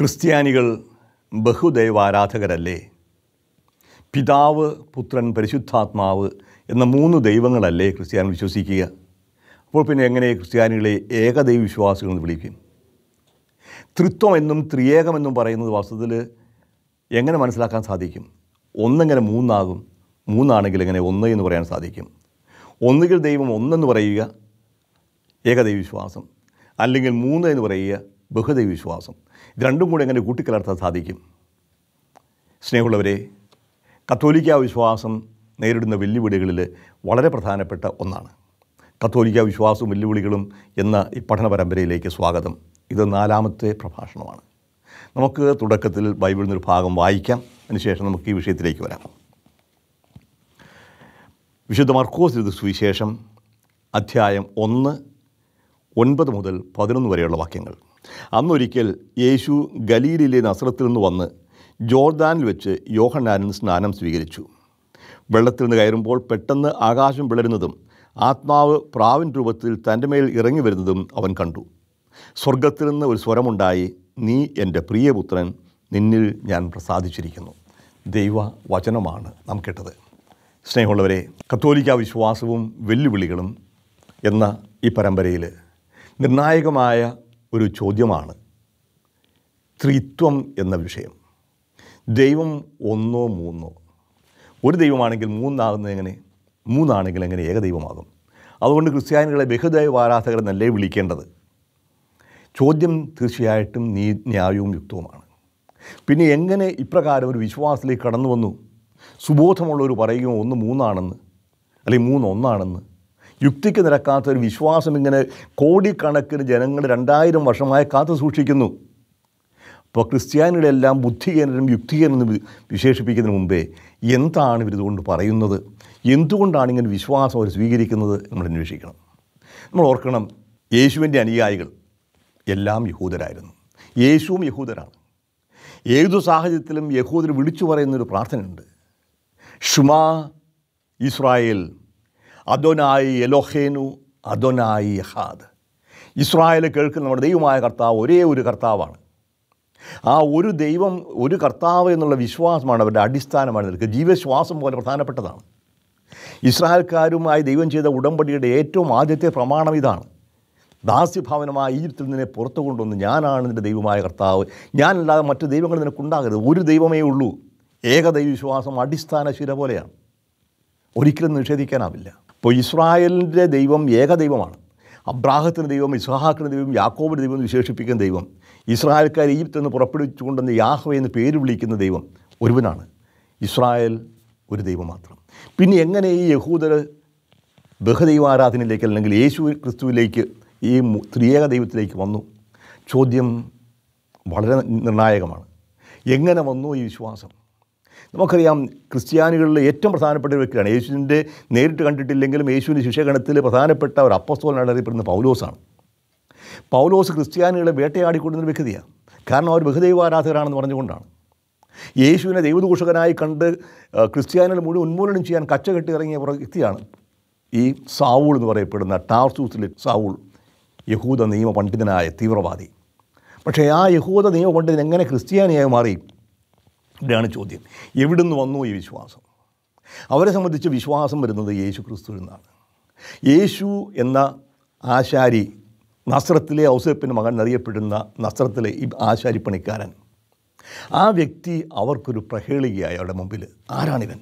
ക്രിസ്ത്യാനികൾ ബഹുദൈവാരാധകരല്ലേ പിതാവ് പുത്രൻ പരിശുദ്ധാത്മാവ് എന്ന മൂന്ന് ദൈവങ്ങളല്ലേ ക്രിസ്ത്യാനികൾ വിശ്വസിക്കുക അപ്പോൾ പിന്നെ എങ്ങനെ ക്രിസ്ത്യാനികളെ ഏകദൈവ വിശ്വാസികൾ എന്ന് വിളിക്കും ത്രിത്വമെന്നും ത്രിയേകമെന്നും പറയുന്നത് വാസ്തവത്തിൽ എങ്ങനെ മനസ്സിലാക്കാൻ സാധിക്കും ഒന്നെങ്ങനെ മൂന്നാകും മൂന്നാണെങ്കിൽ എങ്ങനെ ഒന്ന് എന്ന് പറയാൻ സാധിക്കും ഒന്നുകിൽ ദൈവം ഒന്നെന്ന് പറയുക ഏകദൈവ വിശ്വാസം അല്ലെങ്കിൽ മൂന്ന് എന്ന് പറയുക ബഹുദൈവ വിശ്വാസം ഇത് രണ്ടും കൂടി എങ്ങനെ കൂട്ടിക്കലർത്താൻ സാധിക്കും സ്നേഹമുള്ളവരെ കത്തോലിക്ക വിശ്വാസം നേരിടുന്ന വെല്ലുവിളികളിൽ വളരെ പ്രധാനപ്പെട്ട ഒന്നാണ് കത്തോലിക്ക വിശ്വാസവും വെല്ലുവിളികളും എന്ന ഈ പഠന പരമ്പരയിലേക്ക് സ്വാഗതം ഇത് നാലാമത്തെ പ്രഭാഷണമാണ് നമുക്ക് തുടക്കത്തിൽ ബൈബിളിൽ നിന്നൊരു ഭാഗം വായിക്കാം അതിനുശേഷം നമുക്ക് ഈ വിഷയത്തിലേക്ക് വരാം വിശുദ്ധ മർക്കോസ് ഇത് സുവിശേഷം അധ്യായം ഒന്ന് ഒൻപത് മുതൽ പതിനൊന്ന് വരെയുള്ള വാക്യങ്ങൾ അന്നൊരിക്കൽ യേശു ഗലീലിലെ നസ്രത്തിൽ നിന്ന് വന്ന് ജോർദാനിൽ വെച്ച് യോഹന്നാനൻ സ്നാനം സ്വീകരിച്ചു വെള്ളത്തിൽ നിന്ന് കയറുമ്പോൾ പെട്ടെന്ന് ആകാശം വിളരുന്നതും ആത്മാവ് പ്രാവിൻ രൂപത്തിൽ തൻ്റെ മേൽ ഇറങ്ങി വരുന്നതും അവൻ കണ്ടു സ്വർഗത്തിൽ നിന്ന് ഒരു സ്വരമുണ്ടായി നീ എൻ്റെ പ്രിയപുത്രൻ നിന്നിൽ ഞാൻ പ്രസാദിച്ചിരിക്കുന്നു ദൈവ വചനമാണ് നാം കേട്ടത് സ്നേഹമുള്ളവരെ കത്തോലിക്ക വിശ്വാസവും വെല്ലുവിളികളും എന്ന ഈ പരമ്പരയിൽ നിർണായകമായ ഒരു ചോദ്യമാണ് ത്രിത്വം എന്ന വിഷയം ദൈവം ഒന്നോ മൂന്നോ ഒരു ദൈവമാണെങ്കിൽ മൂന്നാകുന്നത് എങ്ങനെ മൂന്നാണെങ്കിൽ എങ്ങനെ ഏകദൈവമാകും അതുകൊണ്ട് ക്രിസ്ത്യാനികളെ ബഹുദൈവ ആരാധകരെന്നല്ലേ വിളിക്കേണ്ടത് ചോദ്യം തീർച്ചയായിട്ടും നീ ന്യായവും യുക്തവുമാണ് പിന്നെ എങ്ങനെ ഇപ്രകാരം ഒരു വിശ്വാസത്തിലേക്ക് കടന്നു വന്നു സുബോധമുള്ളവർ പറയുകയും ഒന്ന് മൂന്നാണെന്ന് അല്ലെങ്കിൽ മൂന്ന് ഒന്നാണെന്ന് യുക്തിക്ക് നിരക്കാത്ത ഒരു വിശ്വാസം ഇങ്ങനെ കോടിക്കണക്കിന് ജനങ്ങൾ രണ്ടായിരം വർഷമായി കാത്തു സൂക്ഷിക്കുന്നു അപ്പോൾ ക്രിസ്ത്യാനികളെല്ലാം എല്ലാം ബുദ്ധിഹീനരും യുക്തിഹീനരും വിശേഷിപ്പിക്കുന്നതിന് മുമ്പേ എന്താണ് ഇവരിതുകൊണ്ട് പറയുന്നത് എന്തുകൊണ്ടാണ് ഇങ്ങനെ വിശ്വാസം അവർ സ്വീകരിക്കുന്നത് നമ്മൾ അന്വേഷിക്കണം നമ്മൾ ഓർക്കണം യേശുവിൻ്റെ അനുയായികൾ എല്ലാം യഹൂദരായിരുന്നു യേശുവും യഹൂദരാണ് ഏതു സാഹചര്യത്തിലും യഹൂദർ വിളിച്ചു പറയുന്നൊരു പ്രാർത്ഥനയുണ്ട് ഷുമാ ഇസ്രായേൽ അദോനായി എലോഹേനു അദോനായി ഹാദ് ഇസ്രായേൽ കേൾക്കുന്ന നമ്മുടെ ദൈവമായ കർത്താവ് ഒരേ ഒരു കർത്താവാണ് ആ ഒരു ദൈവം ഒരു കർത്താവ് എന്നുള്ള വിശ്വാസമാണ് അവരുടെ അടിസ്ഥാനമാണ് നിൽക്കുക ജീവശ്വാസം പോലെ പ്രധാനപ്പെട്ടതാണ് ഇസ്രായേൽക്കാരുമായി ദൈവം ചെയ്ത ഉടമ്പടിയുടെ ഏറ്റവും ആദ്യത്തെ പ്രമാണം ഇതാണ് ദാസ്യഭാവനമായ ഈജിപ്തിൽ നിന്നെ പുറത്തു കൊണ്ടുവന്ന് ഞാനാണ് നിൻ്റെ ദൈവമായ കർത്താവ് ഞാനല്ലാതെ മറ്റ് ദൈവങ്ങൾ നിനക്കുണ്ടാകരുത് ഒരു ദൈവമേ ഉള്ളൂ വിശ്വാസം അടിസ്ഥാന ശില പോലെയാണ് ഒരിക്കലും നിഷേധിക്കാനാവില്ല ഇപ്പോൾ ഇസ്രായേലിൻ്റെ ദൈവം ഏകദൈവമാണ് ദൈവമാണ് അബ്രാഹത്തിന് ദൈവം ഇസ്ഹാഖിന് ദൈവം യാക്കോബിന് ദൈവം വിശേഷിപ്പിക്കുന്ന ദൈവം ഇസ്രായേൽക്കാർ ഈജിപ്തിൽ നിന്ന് പുറപ്പെടുവിച്ചു കൊണ്ടുവന്ന് യാഹ്വ എന്ന് പേര് വിളിക്കുന്ന ദൈവം ഒരുവനാണ് ഇസ്രായേൽ ഒരു ദൈവം മാത്രം പിന്നെ എങ്ങനെ ഈ യഹൂദർ ബഹുദൈവാരാധനയിലേക്ക് അല്ലെങ്കിൽ യേശു ക്രിസ്തുവിലേക്ക് ഈ ത്രിയേക ദൈവത്തിലേക്ക് വന്നു ചോദ്യം വളരെ നിർണായകമാണ് എങ്ങനെ വന്നു ഈ വിശ്വാസം നമുക്കറിയാം ക്രിസ്ത്യാനികളിൽ ഏറ്റവും പ്രധാനപ്പെട്ട ഒരു വ്യക്തിയാണ് യേശുവിൻ്റെ നേരിട്ട് കണ്ടിട്ടില്ലെങ്കിലും യേശുവിൻ്റെ ശിക്ഷഗണത്തിൽ പ്രധാനപ്പെട്ട ഒരു അപ്പസ്തോലനായിട്ട് അറിയപ്പെടുന്ന പൗലോസാണ് പൗലോസ് ക്രിസ്ത്യാനികളെ വേട്ടയാടിക്കൊണ്ടുന്ന വ്യക്തിയാണ് കാരണം അവർ ബഹുദൈവാരാധകരാണെന്ന് പറഞ്ഞുകൊണ്ടാണ് യേശുവിനെ ദൈവദൂഷകനായി കണ്ട് ക്രിസ്ത്യാനികൾ മുഴുവൻ ഉന്മൂലനം ചെയ്യാൻ കച്ച കെട്ടി ഇറങ്ങിയ വ്യക്തിയാണ് ഈ സാവൂൾ എന്ന് പറയപ്പെടുന്ന ടാർസൂസിലെ സാവൂൾ യഹൂദ നിയമ പണ്ഡിതനായ തീവ്രവാദി പക്ഷേ ആ യഹൂദ നിയമ പണ്ഡിതൻ എങ്ങനെ ക്രിസ്ത്യാനിയായി മാറി ഇതാണ് ചോദ്യം എവിടുന്ന് വന്നു ഈ വിശ്വാസം അവരെ സംബന്ധിച്ച് വിശ്വാസം വരുന്നത് യേശു ക്രിസ്തു എന്നാണ് യേശു എന്ന ആശാരി നസ്രത്തിലെ ഔസേപ്പിൻ്റെ മകൻ എന്നറിയപ്പെടുന്ന നസ്രത്തിലെ ഈ ആശാരി പണിക്കാരൻ ആ വ്യക്തി അവർക്കൊരു പ്രഹേളികയായി അവരുടെ മുമ്പിൽ ആരാണിവൻ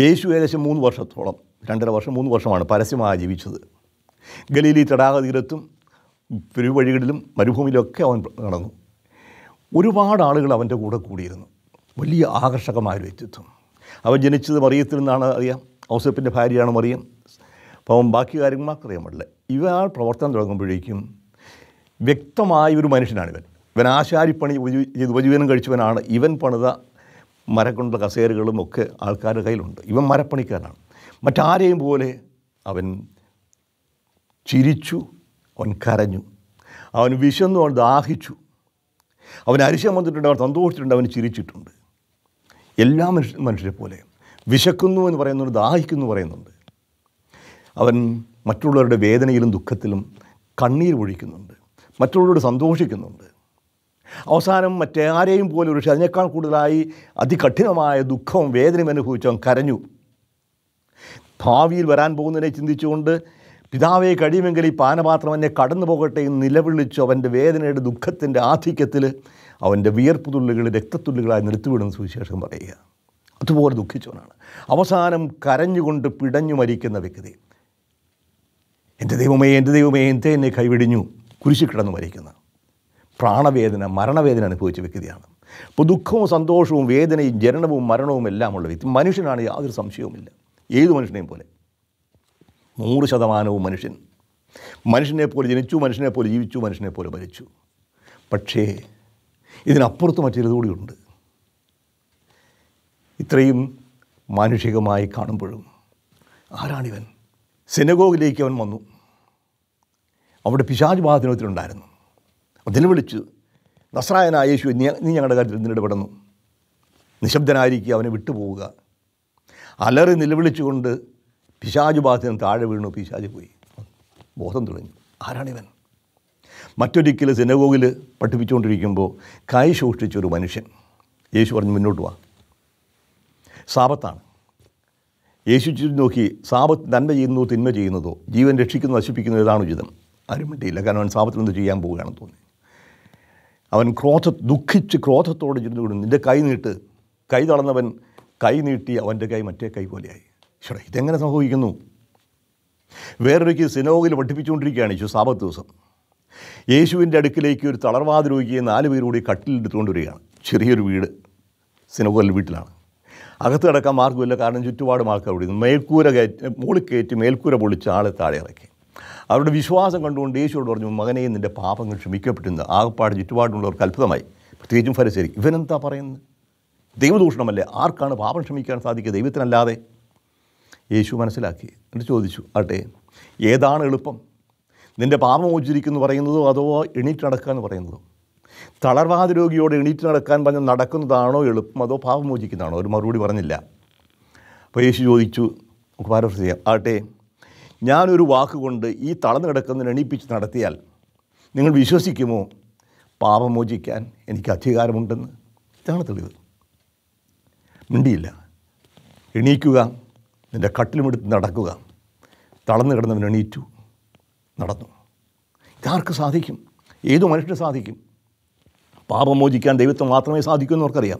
യേശു ഏകദേശം മൂന്ന് വർഷത്തോളം രണ്ടര വർഷം മൂന്ന് വർഷമാണ് പരസ്യമായി ജീവിച്ചത് ഗലീലി തടാക തീരത്തും പെരുവഴികളിലും മരുഭൂമിയിലൊക്കെ അവൻ നടന്നു ഒരുപാട് ആളുകൾ അവൻ്റെ കൂടെ കൂടിയിരുന്നു വലിയ ആകർഷകമായൊരു വ്യക്തിത്വം അവൻ ജനിച്ചത് മറിയത്തിൽ നിന്നാണ് അറിയാം ഔസഫിൻ്റെ ഭാര്യയാണ് മറിയം അപ്പം ബാക്കി കാര്യങ്ങൾ മാത്രം അറിയാൻ പാടില്ല ഇവയാൾ പ്രവർത്തനം തുടങ്ങുമ്പോഴേക്കും വ്യക്തമായ ഒരു മനുഷ്യനാണ് ഇവൻ ഇവൻ ആശാരിപ്പണി ചെയ്ത് ഉപജീവനം കഴിച്ചവനാണ് ഇവൻ പണിത മരക്കൊണ്ടുള്ള കസേരകളും ഒക്കെ ആൾക്കാരുടെ കയ്യിലുണ്ട് ഇവൻ മരപ്പണിക്കാരനാണ് മറ്റാരെയും പോലെ അവൻ ചിരിച്ചു അവൻ കരഞ്ഞു അവൻ വിശന്നു അവൻ ദാഹിച്ചു അവൻ അരിശം വന്നിട്ടുണ്ട് അവൻ സന്തോഷിച്ചിട്ടുണ്ട് അവൻ ചിരിച്ചിട്ടുണ്ട് എല്ലാ മനുഷ്യ മനുഷ്യരെ പോലെ വിശക്കുന്നു എന്ന് പറയുന്നുണ്ട് ദാഹിക്കുന്നു പറയുന്നുണ്ട് അവൻ മറ്റുള്ളവരുടെ വേദനയിലും ദുഃഖത്തിലും കണ്ണീർ ഒഴിക്കുന്നുണ്ട് മറ്റുള്ളവരോട് സന്തോഷിക്കുന്നുണ്ട് അവസാനം ആരെയും പോലും പക്ഷേ അതിനേക്കാൾ കൂടുതലായി അതികഠിനമായ ദുഃഖവും വേദനയും അനുഭവിച്ചവൻ കരഞ്ഞു ഭാവിയിൽ വരാൻ പോകുന്നതിനെ ചിന്തിച്ചുകൊണ്ട് പിതാവെ കഴിയുമെങ്കിൽ ഈ പാനപാത്രം എന്നെ കടന്നു പോകട്ടെ എന്ന് നിലവിളിച്ചു അവൻ്റെ വേദനയുടെ ദുഃഖത്തിൻ്റെ ആധിക്യത്തിൽ അവൻ്റെ വിയർപ്പുതുള്ളികൾ രക്തത്തുള്ളികളായി നിർത്തിവിടുന്ന സുവിശേഷം പറയുക അതുപോലെ ദുഃഖിച്ചവനാണ് അവസാനം കരഞ്ഞുകൊണ്ട് പിടഞ്ഞു മരിക്കുന്ന വ്യക്തി എൻ്റെ ദൈവമേ എൻ്റെ ദൈവമേ എൻ്റെ എന്നെ കൈവിടിഞ്ഞു കുരിശി കിടന്നു മരിക്കുന്ന പ്രാണവേദന മരണവേദന അനുഭവിച്ച വ്യക്തിയാണ് അപ്പോൾ ദുഃഖവും സന്തോഷവും വേദനയും ജനനവും മരണവും എല്ലാമുള്ള വ്യക്തി മനുഷ്യനാണ് യാതൊരു സംശയവുമില്ല ഏത് മനുഷ്യനെയും പോലെ നൂറ് ശതമാനവും മനുഷ്യൻ മനുഷ്യനെ പോലെ ജനിച്ചു മനുഷ്യനെ പോലെ ജീവിച്ചു മനുഷ്യനെ പോലെ ഭരിച്ചു പക്ഷേ ഇതിനപ്പുറത്ത് മറ്റൊരു കൂടിയുണ്ട് ഇത്രയും മാനുഷികമായി കാണുമ്പോഴും ആരാണിവൻ സെനഗോഗിലേക്ക് അവൻ വന്നു അവിടെ പിശാജ് മഹാദിനത്തിലുണ്ടായിരുന്നു അതിൽ വിളിച്ചു നസ്രായനായ യേശു നീ നീ ഞങ്ങളുടെ കാര്യത്തിൽ നിന്നിടപെടുന്നു നിശബ്ദനായിരിക്കുക അവനെ വിട്ടുപോവുക അലറി നിലവിളിച്ചുകൊണ്ട് പിശാജ് ബാധിതൻ താഴെ വീണു പിശാജ് പോയി ബോധം തുടങ്ങി ആരാണിവൻ മറ്റൊരിക്കൽ സിനഗോഗിൽ പഠിപ്പിച്ചുകൊണ്ടിരിക്കുമ്പോൾ കൈ സൂക്ഷിച്ചൊരു മനുഷ്യൻ യേശു പറഞ്ഞ് മുന്നോട്ട് വാ സാപത്താണ് യേശു നോക്കി സാപത്ത് നന്മ ചെയ്യുന്നു തിന്മ ചെയ്യുന്നതോ ജീവൻ രക്ഷിക്കുന്നു നശിപ്പിക്കുന്നു ഏതാണ് ഉചിതം ആരും മിണ്ടിയില്ല കാരണം അവൻ സാപത്തിൽ നിന്ന് ചെയ്യാൻ പോവുകയാണെന്ന് തോന്നി അവൻ ക്രോധ ദുഃഖിച്ച് ക്രോധത്തോടെ ചുരുന്നു വിടുന്നു നിൻ്റെ കൈ നീട്ട് കൈ തളർന്നവൻ കൈ നീട്ടി അവൻ്റെ കൈ മറ്റേ കൈ പോലെയായി ഇതെങ്ങനെ സംഭവിക്കുന്നു വേറൊരുക്ക് സിനോഗിൽ പഠിപ്പിച്ചുകൊണ്ടിരിക്കുകയാണ് ഈശോ സാപത്ത് ദിവസം യേശുവിൻ്റെ അടുക്കിലേക്ക് ഒരു തളർവാദ രോഗിയെ നാല് പേരുകൂടി കട്ടിലെടുത്തുകൊണ്ട് വരികയാണ് ചെറിയൊരു വീട് സിനഗോൽ വീട്ടിലാണ് അകത്ത് കിടക്കാൻ മാർഗ്ഗമില്ല കാരണം ചുറ്റുപാടും ആൾക്കാർ വിളിക്കുന്നു മേൽക്കൂര കയറ്റ് മുകളിൽ കയറ്റി മേൽക്കൂര പൊളിച്ച് ആളെ താഴെ ഇറക്കി അവരുടെ വിശ്വാസം കണ്ടുകൊണ്ട് യേശുവോട് പറഞ്ഞു മകനെ നിൻ്റെ പാപങ്ങൾ ക്ഷമിക്കപ്പെട്ടിരുന്നു ആകപ്പാട് ചുറ്റുപാടുള്ളവർക്ക് അത്ഭുതമായി പ്രത്യേകിച്ചും ഫലശ്ശേരി ഇവനെന്താ പറയുന്നത് ദൈവദൂഷണമല്ലേ ആർക്കാണ് പാപം ക്ഷമിക്കാൻ സാധിക്കുക ദൈവത്തിനല്ലാതെ യേശു മനസ്സിലാക്കി എന്നിട്ട് ചോദിച്ചു ആട്ടെ ഏതാണ് എളുപ്പം നിൻ്റെ പാപമോചിരിക്കുന്നു പറയുന്നതോ അതോ എണീറ്റ് നടക്കുക എന്ന് പറയുന്നതോ തളർവാദ രോഗിയോട് എണീറ്റ് നടക്കാൻ പറഞ്ഞ നടക്കുന്നതാണോ എളുപ്പം അതോ പാപമോചിക്കുന്നതാണോ ഒരു മറുപടി പറഞ്ഞില്ല അപ്പോൾ യേശു ചോദിച്ചു നമുക്ക് ചെയ്യാം ആട്ടെ ഞാനൊരു വാക്കുകൊണ്ട് ഈ തളർന്നു കിടക്കുന്നതിന് എണീപ്പിച്ച് നടത്തിയാൽ നിങ്ങൾ വിശ്വസിക്കുമോ പാപമോചിക്കാൻ എനിക്ക് അധികാരമുണ്ടെന്ന് ഇതാണ് തെളിവ് മിണ്ടിയില്ല എണീക്കുക നിൻ്റെ കട്ടിലുമെടുത്ത് നടക്കുക തളർന്നു കിടന്നവൻ എണീറ്റു നടന്നു ഇതാർക്ക് സാധിക്കും ഏത് മനുഷ്യന് സാധിക്കും പാപമോചിക്കാൻ മോചിക്കാൻ മാത്രമേ സാധിക്കൂ എന്ന്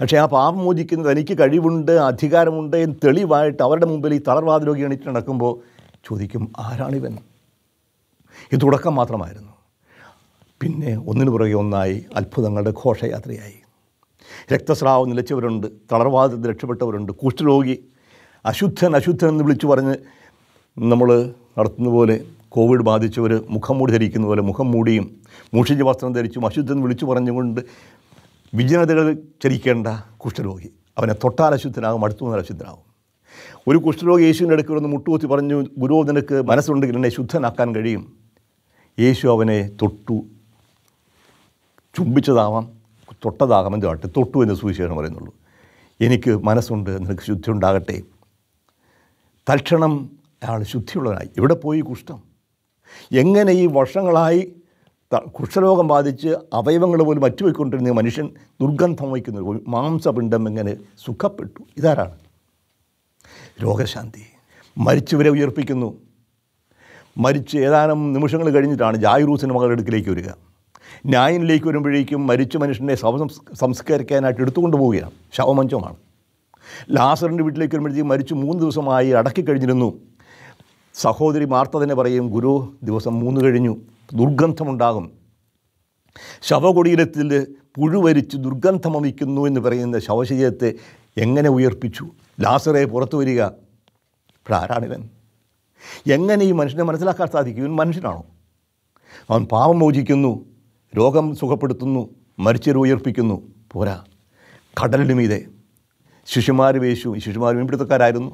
പക്ഷേ ആ പാപം മോചിക്കുന്നത് എനിക്ക് കഴിവുണ്ട് അധികാരമുണ്ട് എന്ന് തെളിവായിട്ട് അവരുടെ മുമ്പിൽ ഈ തളർവാദ രോഗി എണീറ്റ് നടക്കുമ്പോൾ ചോദിക്കും ആരാണിവൻ ഇത് തുടക്കം മാത്രമായിരുന്നു പിന്നെ ഒന്നിനു പുറകെ ഒന്നായി അത്ഭുതങ്ങളുടെ ഘോഷയാത്രയായി രക്തസ്രാവം നിലച്ചവരുണ്ട് തളർവാദത്തിൽ രക്ഷപ്പെട്ടവരുണ്ട് കുഷ്ഠരോഗി അശുദ്ധൻ അശുദ്ധൻ എന്ന് വിളിച്ചു പറഞ്ഞ് നമ്മൾ നടത്തുന്ന പോലെ കോവിഡ് ബാധിച്ചവർ മുഖം മൂടി ധരിക്കുന്ന പോലെ മുഖം മൂടിയും മൂഷിച്ച വസ്ത്രം ധരിച്ചും അശുദ്ധം വിളിച്ചു പറഞ്ഞുകൊണ്ട് വിജനതകൾ ചരിക്കേണ്ട കുഷ്ഠരോഗി അവനെ തൊട്ടാൽ അശുദ്ധനാകും അടുത്തു നിന്നാൽ അശുദ്ധനാകും ഒരു കുഷ്ഠരോഗി യേശുവിൻ്റെ അടുക്കൽ ഒന്ന് മുട്ടുകുത്തി പറഞ്ഞു ഗുരു നിനക്ക് മനസ്സുണ്ടെങ്കിൽ എന്നെ ശുദ്ധനാക്കാൻ കഴിയും യേശു അവനെ തൊട്ടു ചുംബിച്ചതാവാം തൊട്ടതാകാം എന്തോ തൊട്ടു എന്ന് സുവിശേഷം പറയുന്നുള്ളൂ എനിക്ക് മനസ്സുണ്ട് നിനക്ക് ശുദ്ധി ഉണ്ടാകട്ടെ തൽക്ഷണം അയാൾ ശുദ്ധിയുള്ളവനായി ഇവിടെ പോയി കുഷ്ഠം എങ്ങനെ ഈ വർഷങ്ങളായി കുഷ്ഠരോഗം ബാധിച്ച് അവയവങ്ങൾ പോലും മറ്റുവെക്കൊണ്ടിരുന്ന മനുഷ്യൻ ദുർഗന്ധം വഹിക്കുന്നു മാംസപിണ്ഡം എങ്ങനെ സുഖപ്പെട്ടു ഇതാരാണ് രോഗശാന്തി മരിച്ചവരെ ഉയർപ്പിക്കുന്നു മരിച്ച് ഏതാനും നിമിഷങ്ങൾ കഴിഞ്ഞിട്ടാണ് ജായിറൂസിൻ്റെ മകളുടെ അടുക്കിലേക്ക് വരിക ന്യായനിലേക്ക് വരുമ്പോഴേക്കും മരിച്ച മനുഷ്യനെ ശവം സംസ്കരിക്കാനായിട്ട് എടുത്തുകൊണ്ട് പോവുകയാണ് ശവമഞ്ചമാണ് ലാസറിൻ്റെ വീട്ടിലേക്ക് വരുമ്പോഴത്തേക്കും മരിച്ച് മൂന്ന് ദിവസമായി അടക്കി കഴിഞ്ഞിരുന്നു സഹോദരി മാർത്ത തന്നെ പറയും ഗുരു ദിവസം മൂന്ന് കഴിഞ്ഞു ദുർഗന്ധമുണ്ടാകും ശവകുടീരത്തിൽ പുഴുവരിച്ച് ദുർഗന്ധം വമിക്കുന്നു എന്ന് പറയുന്ന ശവശരീരത്തെ എങ്ങനെ ഉയർപ്പിച്ചു ലാസറെ പുറത്തു വരിക ഇപ്പോഴാരാണിവൻ എങ്ങനെ ഈ മനുഷ്യനെ മനസ്സിലാക്കാൻ സാധിക്കും ഇവൻ മനുഷ്യനാണോ അവൻ പാപം മോചിക്കുന്നു രോഗം സുഖപ്പെടുത്തുന്നു മരിച്ചവർ ഉയർപ്പിക്കുന്നു പോരാ കടലിനുമീതെ ശിശുമാർ വേശു ശിശുമാർ മീൻപിടുത്തക്കാരായിരുന്നു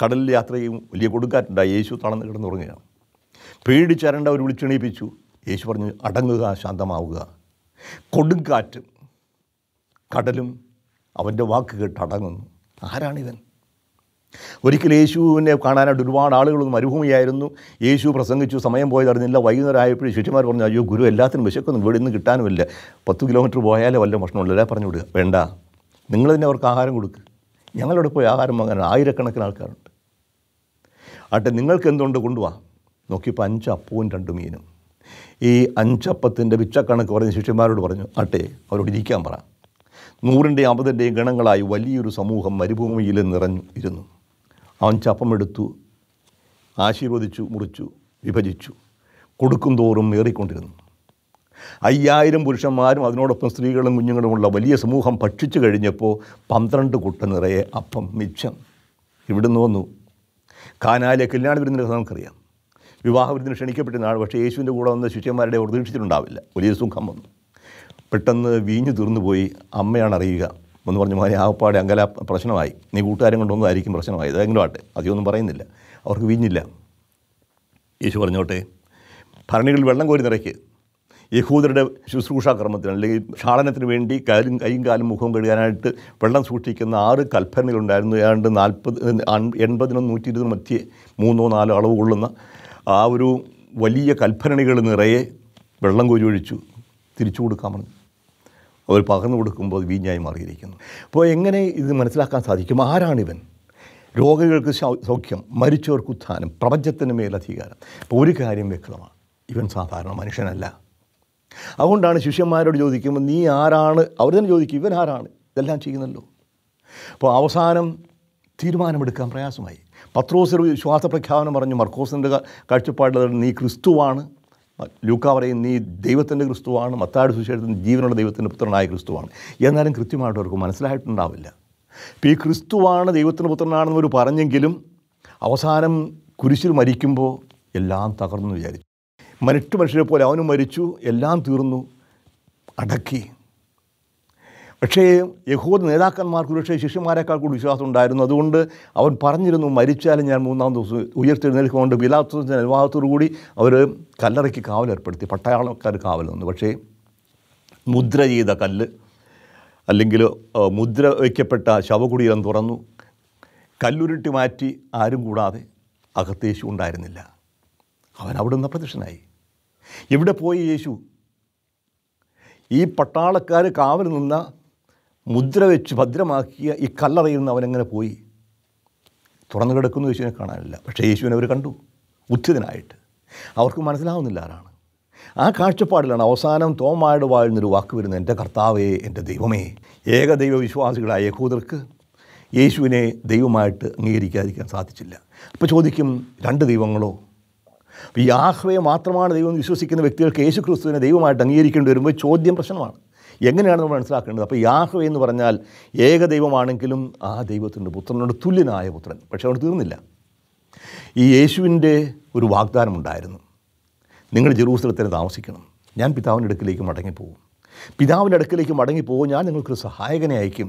കടലിൽ യാത്ര ചെയ്യും വലിയ കൊടുക്കാറ്റുണ്ടായി യേശു തളർന്ന് കിടന്നുറങ്ങുകയാണ് പേടിച്ചരണ്ട അവർ വിളിച്ചെണീപ്പിച്ചു യേശു പറഞ്ഞു അടങ്ങുക ശാന്തമാവുക കൊടുങ്കാറ്റ് കടലും അവൻ്റെ വാക്ക് കേട്ട് അടങ്ങുന്നു ആരാണിവൻ ഒരിക്കൽ യേശുവിനെ കാണാനായിട്ട് ഒരുപാട് ആളുകളൊന്നും മരുഭൂമിയായിരുന്നു യേശു പ്രസംഗിച്ചു സമയം പോയതറിഞ്ഞില്ല വൈകുന്നേരം ആയപ്പോഴും ശിഷ്യന്മാർ പറഞ്ഞു അയ്യോ ഗുരു എല്ലാത്തിനും വിശക്കൊന്നും വീട് നിന്ന് കിട്ടാനുമില്ല പത്ത് കിലോമീറ്റർ പോയാലേ വല്ല ഭക്ഷണമുള്ളൂ പറഞ്ഞു വിടുക വേണ്ട നിങ്ങൾ തന്നെ അവർക്ക് ആഹാരം കൊടുക്കുക ഞങ്ങളിവിടെ പോയി ആഹാരം വാങ്ങാൻ ആയിരക്കണക്കിന് ആൾക്കാരുണ്ട് ആട്ടെ നിങ്ങൾക്ക് എന്തുകൊണ്ട് കൊണ്ടുപോവാ നോക്കിയപ്പോൾ അഞ്ചപ്പവും അപ്പവും രണ്ട് മീനും ഈ അഞ്ചപ്പത്തിൻ്റെ വിച്ചക്കണക്ക് പറഞ്ഞ് ശിഷ്യന്മാരോട് പറഞ്ഞു ആട്ടെ അവരോട് ഇരിക്കാൻ പറ നൂറിൻ്റെയും അമ്പതിൻ്റെയും ഗണങ്ങളായി വലിയൊരു സമൂഹം മരുഭൂമിയിൽ നിറഞ്ഞു ഇരുന്നു അവൻ എടുത്തു ആശീർവദിച്ചു മുറിച്ചു വിഭജിച്ചു കൊടുക്കും തോറും ഏറിക്കൊണ്ടിരുന്നു അയ്യായിരം പുരുഷന്മാരും അതിനോടൊപ്പം സ്ത്രീകളും കുഞ്ഞുങ്ങളുമുള്ള വലിയ സമൂഹം ഭക്ഷിച്ചു കഴിഞ്ഞപ്പോൾ പന്ത്രണ്ട് കുട്ട നിറയെ അപ്പം മിച്ചം ഇവിടുന്ന് വന്നു കാനാലെ കല്യാണ വിരുന്നിൻ്റെ കഥ നമുക്കറിയാം വിവാഹ വിരുന്നിന് നാൾ പക്ഷേ യേശുവിൻ്റെ കൂടെ വന്ന ശിഷ്യന്മാരുടെ പ്രതീക്ഷിച്ചിട്ടുണ്ടാവില്ല വലിയ സുഖം വന്നു പെട്ടെന്ന് വീഞ്ഞു തീർന്നു പോയി അമ്മയാണ് അറിയുക എന്ന് പറഞ്ഞു മോനെ ആവപ്പാടെ അങ്കല പ്രശ്നമായി നീ കൂട്ടുകാരും കൊണ്ടൊന്നും ആയിരിക്കും പ്രശ്നമായി അതെങ്കിലും ആട്ടെ അധികമൊന്നും പറയുന്നില്ല അവർക്ക് വീഞ്ഞില്ല യേശു പറഞ്ഞോട്ടെ ഭരണികളിൽ വെള്ളം കോരി നിറയ്ക്ക് യഹൂദരുടെ ശുശ്രൂഷാക്രമത്തിന് അല്ലെങ്കിൽ ക്ഷാളനത്തിന് വേണ്ടി കാലും കൈയും കാലും മുഖവും കഴുകാനായിട്ട് വെള്ളം സൂക്ഷിക്കുന്ന ആറ് കൽപ്പനകളുണ്ടായിരുന്നു ഏതാണ്ട് നാൽപ്പത് എൺപതിനും നൂറ്റി ഇരുപതിനും മധ്യേ മൂന്നോ നാലോ അളവ് കൊള്ളുന്ന ആ ഒരു വലിയ കൽപ്പനകൾ നിറയെ വെള്ളം കോരി ഒഴിച്ചു തിരിച്ചു കൊടുക്കാൻ പറഞ്ഞു അവർ പകർന്നു കൊടുക്കുമ്പോൾ അത് വീഞ്ഞായി മാറിയിരിക്കുന്നു അപ്പോൾ എങ്ങനെ ഇത് മനസ്സിലാക്കാൻ സാധിക്കും ആരാണിവൻ രോഗികൾക്ക് സൗഖ്യം മരിച്ചവർക്ക് ഉത്ഥാനം പ്രപഞ്ചത്തിന് മേലധികാരം അപ്പോൾ ഒരു കാര്യം വ്യക്തമാണ് ഇവൻ സാധാരണ മനുഷ്യനല്ല അതുകൊണ്ടാണ് ശിഷ്യന്മാരോട് ചോദിക്കുമ്പോൾ നീ ആരാണ് അവർ തന്നെ ചോദിക്കും ഇവൻ ആരാണ് ഇതെല്ലാം ചെയ്യുന്നല്ലോ അപ്പോൾ അവസാനം തീരുമാനമെടുക്കാൻ പ്രയാസമായി പത്രോസ് ഒരു പ്രഖ്യാപനം പറഞ്ഞു മർക്കോസിൻ്റെ കാഴ്ചപ്പാടിൽ നീ ക്രിസ്തുവാണ് ലൂക്ക പറയും നീ ദൈവത്തിൻ്റെ ക്രിസ്തുവാണ് മത്താട് സുശേഷത്തിന് ജീവനുള്ള ദൈവത്തിൻ്റെ പുത്രനായ ക്രിസ്തുവാണ് എന്നാലും കൃത്യമായിട്ട് അവർക്ക് മനസ്സിലായിട്ടുണ്ടാവില്ല ഇപ്പോൾ ഈ ക്രിസ്തുവാണ് ദൈവത്തിൻ്റെ പുത്രനാണെന്ന് ഒരു പറഞ്ഞെങ്കിലും അവസാനം കുരിശിൽ മരിക്കുമ്പോൾ എല്ലാം തകർന്നു വിചാരിച്ചു മനുഷ്യ മനുഷ്യരെ പോലെ അവനും മരിച്ചു എല്ലാം തീർന്നു അടക്കി പക്ഷേ യഹൂദ നേതാക്കന്മാർക്ക് പക്ഷേ ശിഷ്യന്മാരെക്കാൾ കൂടി വിശ്വാസം ഉണ്ടായിരുന്നു അതുകൊണ്ട് അവൻ പറഞ്ഞിരുന്നു മരിച്ചാലും ഞാൻ മൂന്നാം ദിവസം ഉയർത്തെഴുന്നേൽക്കൊണ്ട് വിലാസത്തിൻ്റെ അനുവാദത്തോടു കൂടി അവർ കല്ലറയ്ക്ക് കാവലേർപ്പെടുത്തി പട്ടയാളക്കാർ കാവൽ നിന്നു പക്ഷേ മുദ്ര ചെയ്ത കല്ല് അല്ലെങ്കിൽ മുദ്ര വയ്ക്കപ്പെട്ട ശവകുടീരം തുറന്നു കല്ലുരുട്ടി മാറ്റി ആരും കൂടാതെ അകത്തേശു ഉണ്ടായിരുന്നില്ല അവൻ അവിടെ നിന്ന് പ്രത്യക്ഷനായി ഇവിടെ പോയി യേശു ഈ പട്ടാളക്കാർ കാവൽ നിന്ന മുദ്ര വെച്ച് ഭദ്രമാക്കിയ ഈ കല്ലറയിൽ നിന്ന് അവനങ്ങനെ പോയി തുറന്നു കിടക്കുന്നു യേശുവിനെ കാണാനില്ല പക്ഷേ യേശുവിനെ അവർ കണ്ടു ഉദ്ധിതനായിട്ട് അവർക്ക് മനസ്സിലാവുന്നില്ല ആരാണ് ആ കാഴ്ചപ്പാടിലാണ് അവസാനം തോമായുടെ വായിൽ നിന്നൊരു വാക്ക് വരുന്നത് എൻ്റെ കർത്താവേ എൻ്റെ ദൈവമേ ഏകദൈവ വിശ്വാസികളായ യഹൂദർക്ക് യേശുവിനെ ദൈവമായിട്ട് അംഗീകരിക്കാതിരിക്കാൻ സാധിച്ചില്ല അപ്പോൾ ചോദിക്കും രണ്ട് ദൈവങ്ങളോ അപ്പോൾ ഈ ആഹ്വയെ മാത്രമാണ് ദൈവം വിശ്വസിക്കുന്ന വ്യക്തികൾക്ക് യേശു ക്രിസ്തുവിനെ ദൈവമായിട്ട് അംഗീകരിക്കേണ്ടി വരുമ്പോൾ ചോദ്യം പ്രശ്നമാണ് എങ്ങനെയാണ് നമ്മൾ മനസ്സിലാക്കേണ്ടത് അപ്പോൾ യാഹ്വ എന്ന് പറഞ്ഞാൽ ഏക ദൈവമാണെങ്കിലും ആ ദൈവത്തിൻ്റെ പുത്രനോട് തുല്യനായ പുത്രൻ പക്ഷേ അവിടെ തീർന്നില്ല ഈ യേശുവിൻ്റെ ഒരു വാഗ്ദാനമുണ്ടായിരുന്നു നിങ്ങൾ ജെറൂസലത്തിന് താമസിക്കണം ഞാൻ പിതാവിൻ്റെ അടുക്കിലേക്ക് മടങ്ങിപ്പോകും പിതാവിൻ്റെ അടുക്കിലേക്ക് മടങ്ങിപ്പോകും ഞാൻ നിങ്ങൾക്കൊരു സഹായകനെ അയക്കും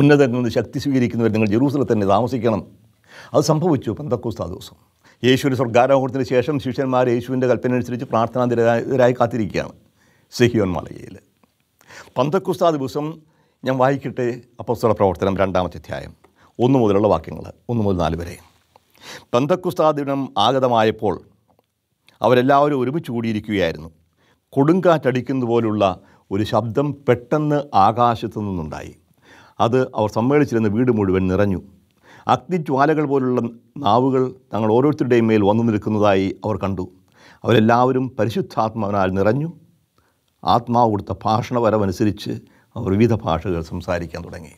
ഉന്നതങ്ങളിൽ നിന്ന് ശക്തി സ്വീകരിക്കുന്നവർ നിങ്ങൾ ജെറൂസലത്തിൽ തന്നെ താമസിക്കണം അത് സംഭവിച്ചു പന്തക്കോസ്താ ദിവസം യേശുവിൻ്റെ സ്വർഗാരോഹണത്തിന് ശേഷം ശിഷ്യന്മാർ യേശുവിൻ്റെ കൽപ്പന അനുസരിച്ച് പ്രാർത്ഥനാതിരായി കാത്തിരിക്കുകയാണ് സെഹിയോൻ മലയിൽ പന്തക്കുസ്താ ദിവസം ഞാൻ വായിക്കട്ടെ അപ്പസ്തല പ്രവർത്തനം രണ്ടാമത്തെ അധ്യായം ഒന്നു മുതലുള്ള വാക്യങ്ങൾ ഒന്ന് മുതൽ നാല് വരെ പന്തക്കുസ്താ ദിനം ആഗതമായപ്പോൾ അവരെല്ലാവരും ഒരുമിച്ച് കൂടിയിരിക്കുകയായിരുന്നു കൊടുങ്കാറ്റടിക്കുന്നത് പോലുള്ള ഒരു ശബ്ദം പെട്ടെന്ന് ആകാശത്തു നിന്നുണ്ടായി അത് അവർ സമ്മേളിച്ചിരുന്ന വീട് മുഴുവൻ നിറഞ്ഞു അഗ്നിജ്വാലകൾ പോലുള്ള നാവുകൾ തങ്ങൾ ഓരോരുത്തരുടെയും മേൽ വന്നു നിൽക്കുന്നതായി അവർ കണ്ടു അവരെല്ലാവരും പരിശുദ്ധാത്മാവിനാൽ നിറഞ്ഞു ആത്മാവ് കൊടുത്ത വരവനുസരിച്ച് അവർ വിവിധ ഭാഷകൾ സംസാരിക്കാൻ തുടങ്ങി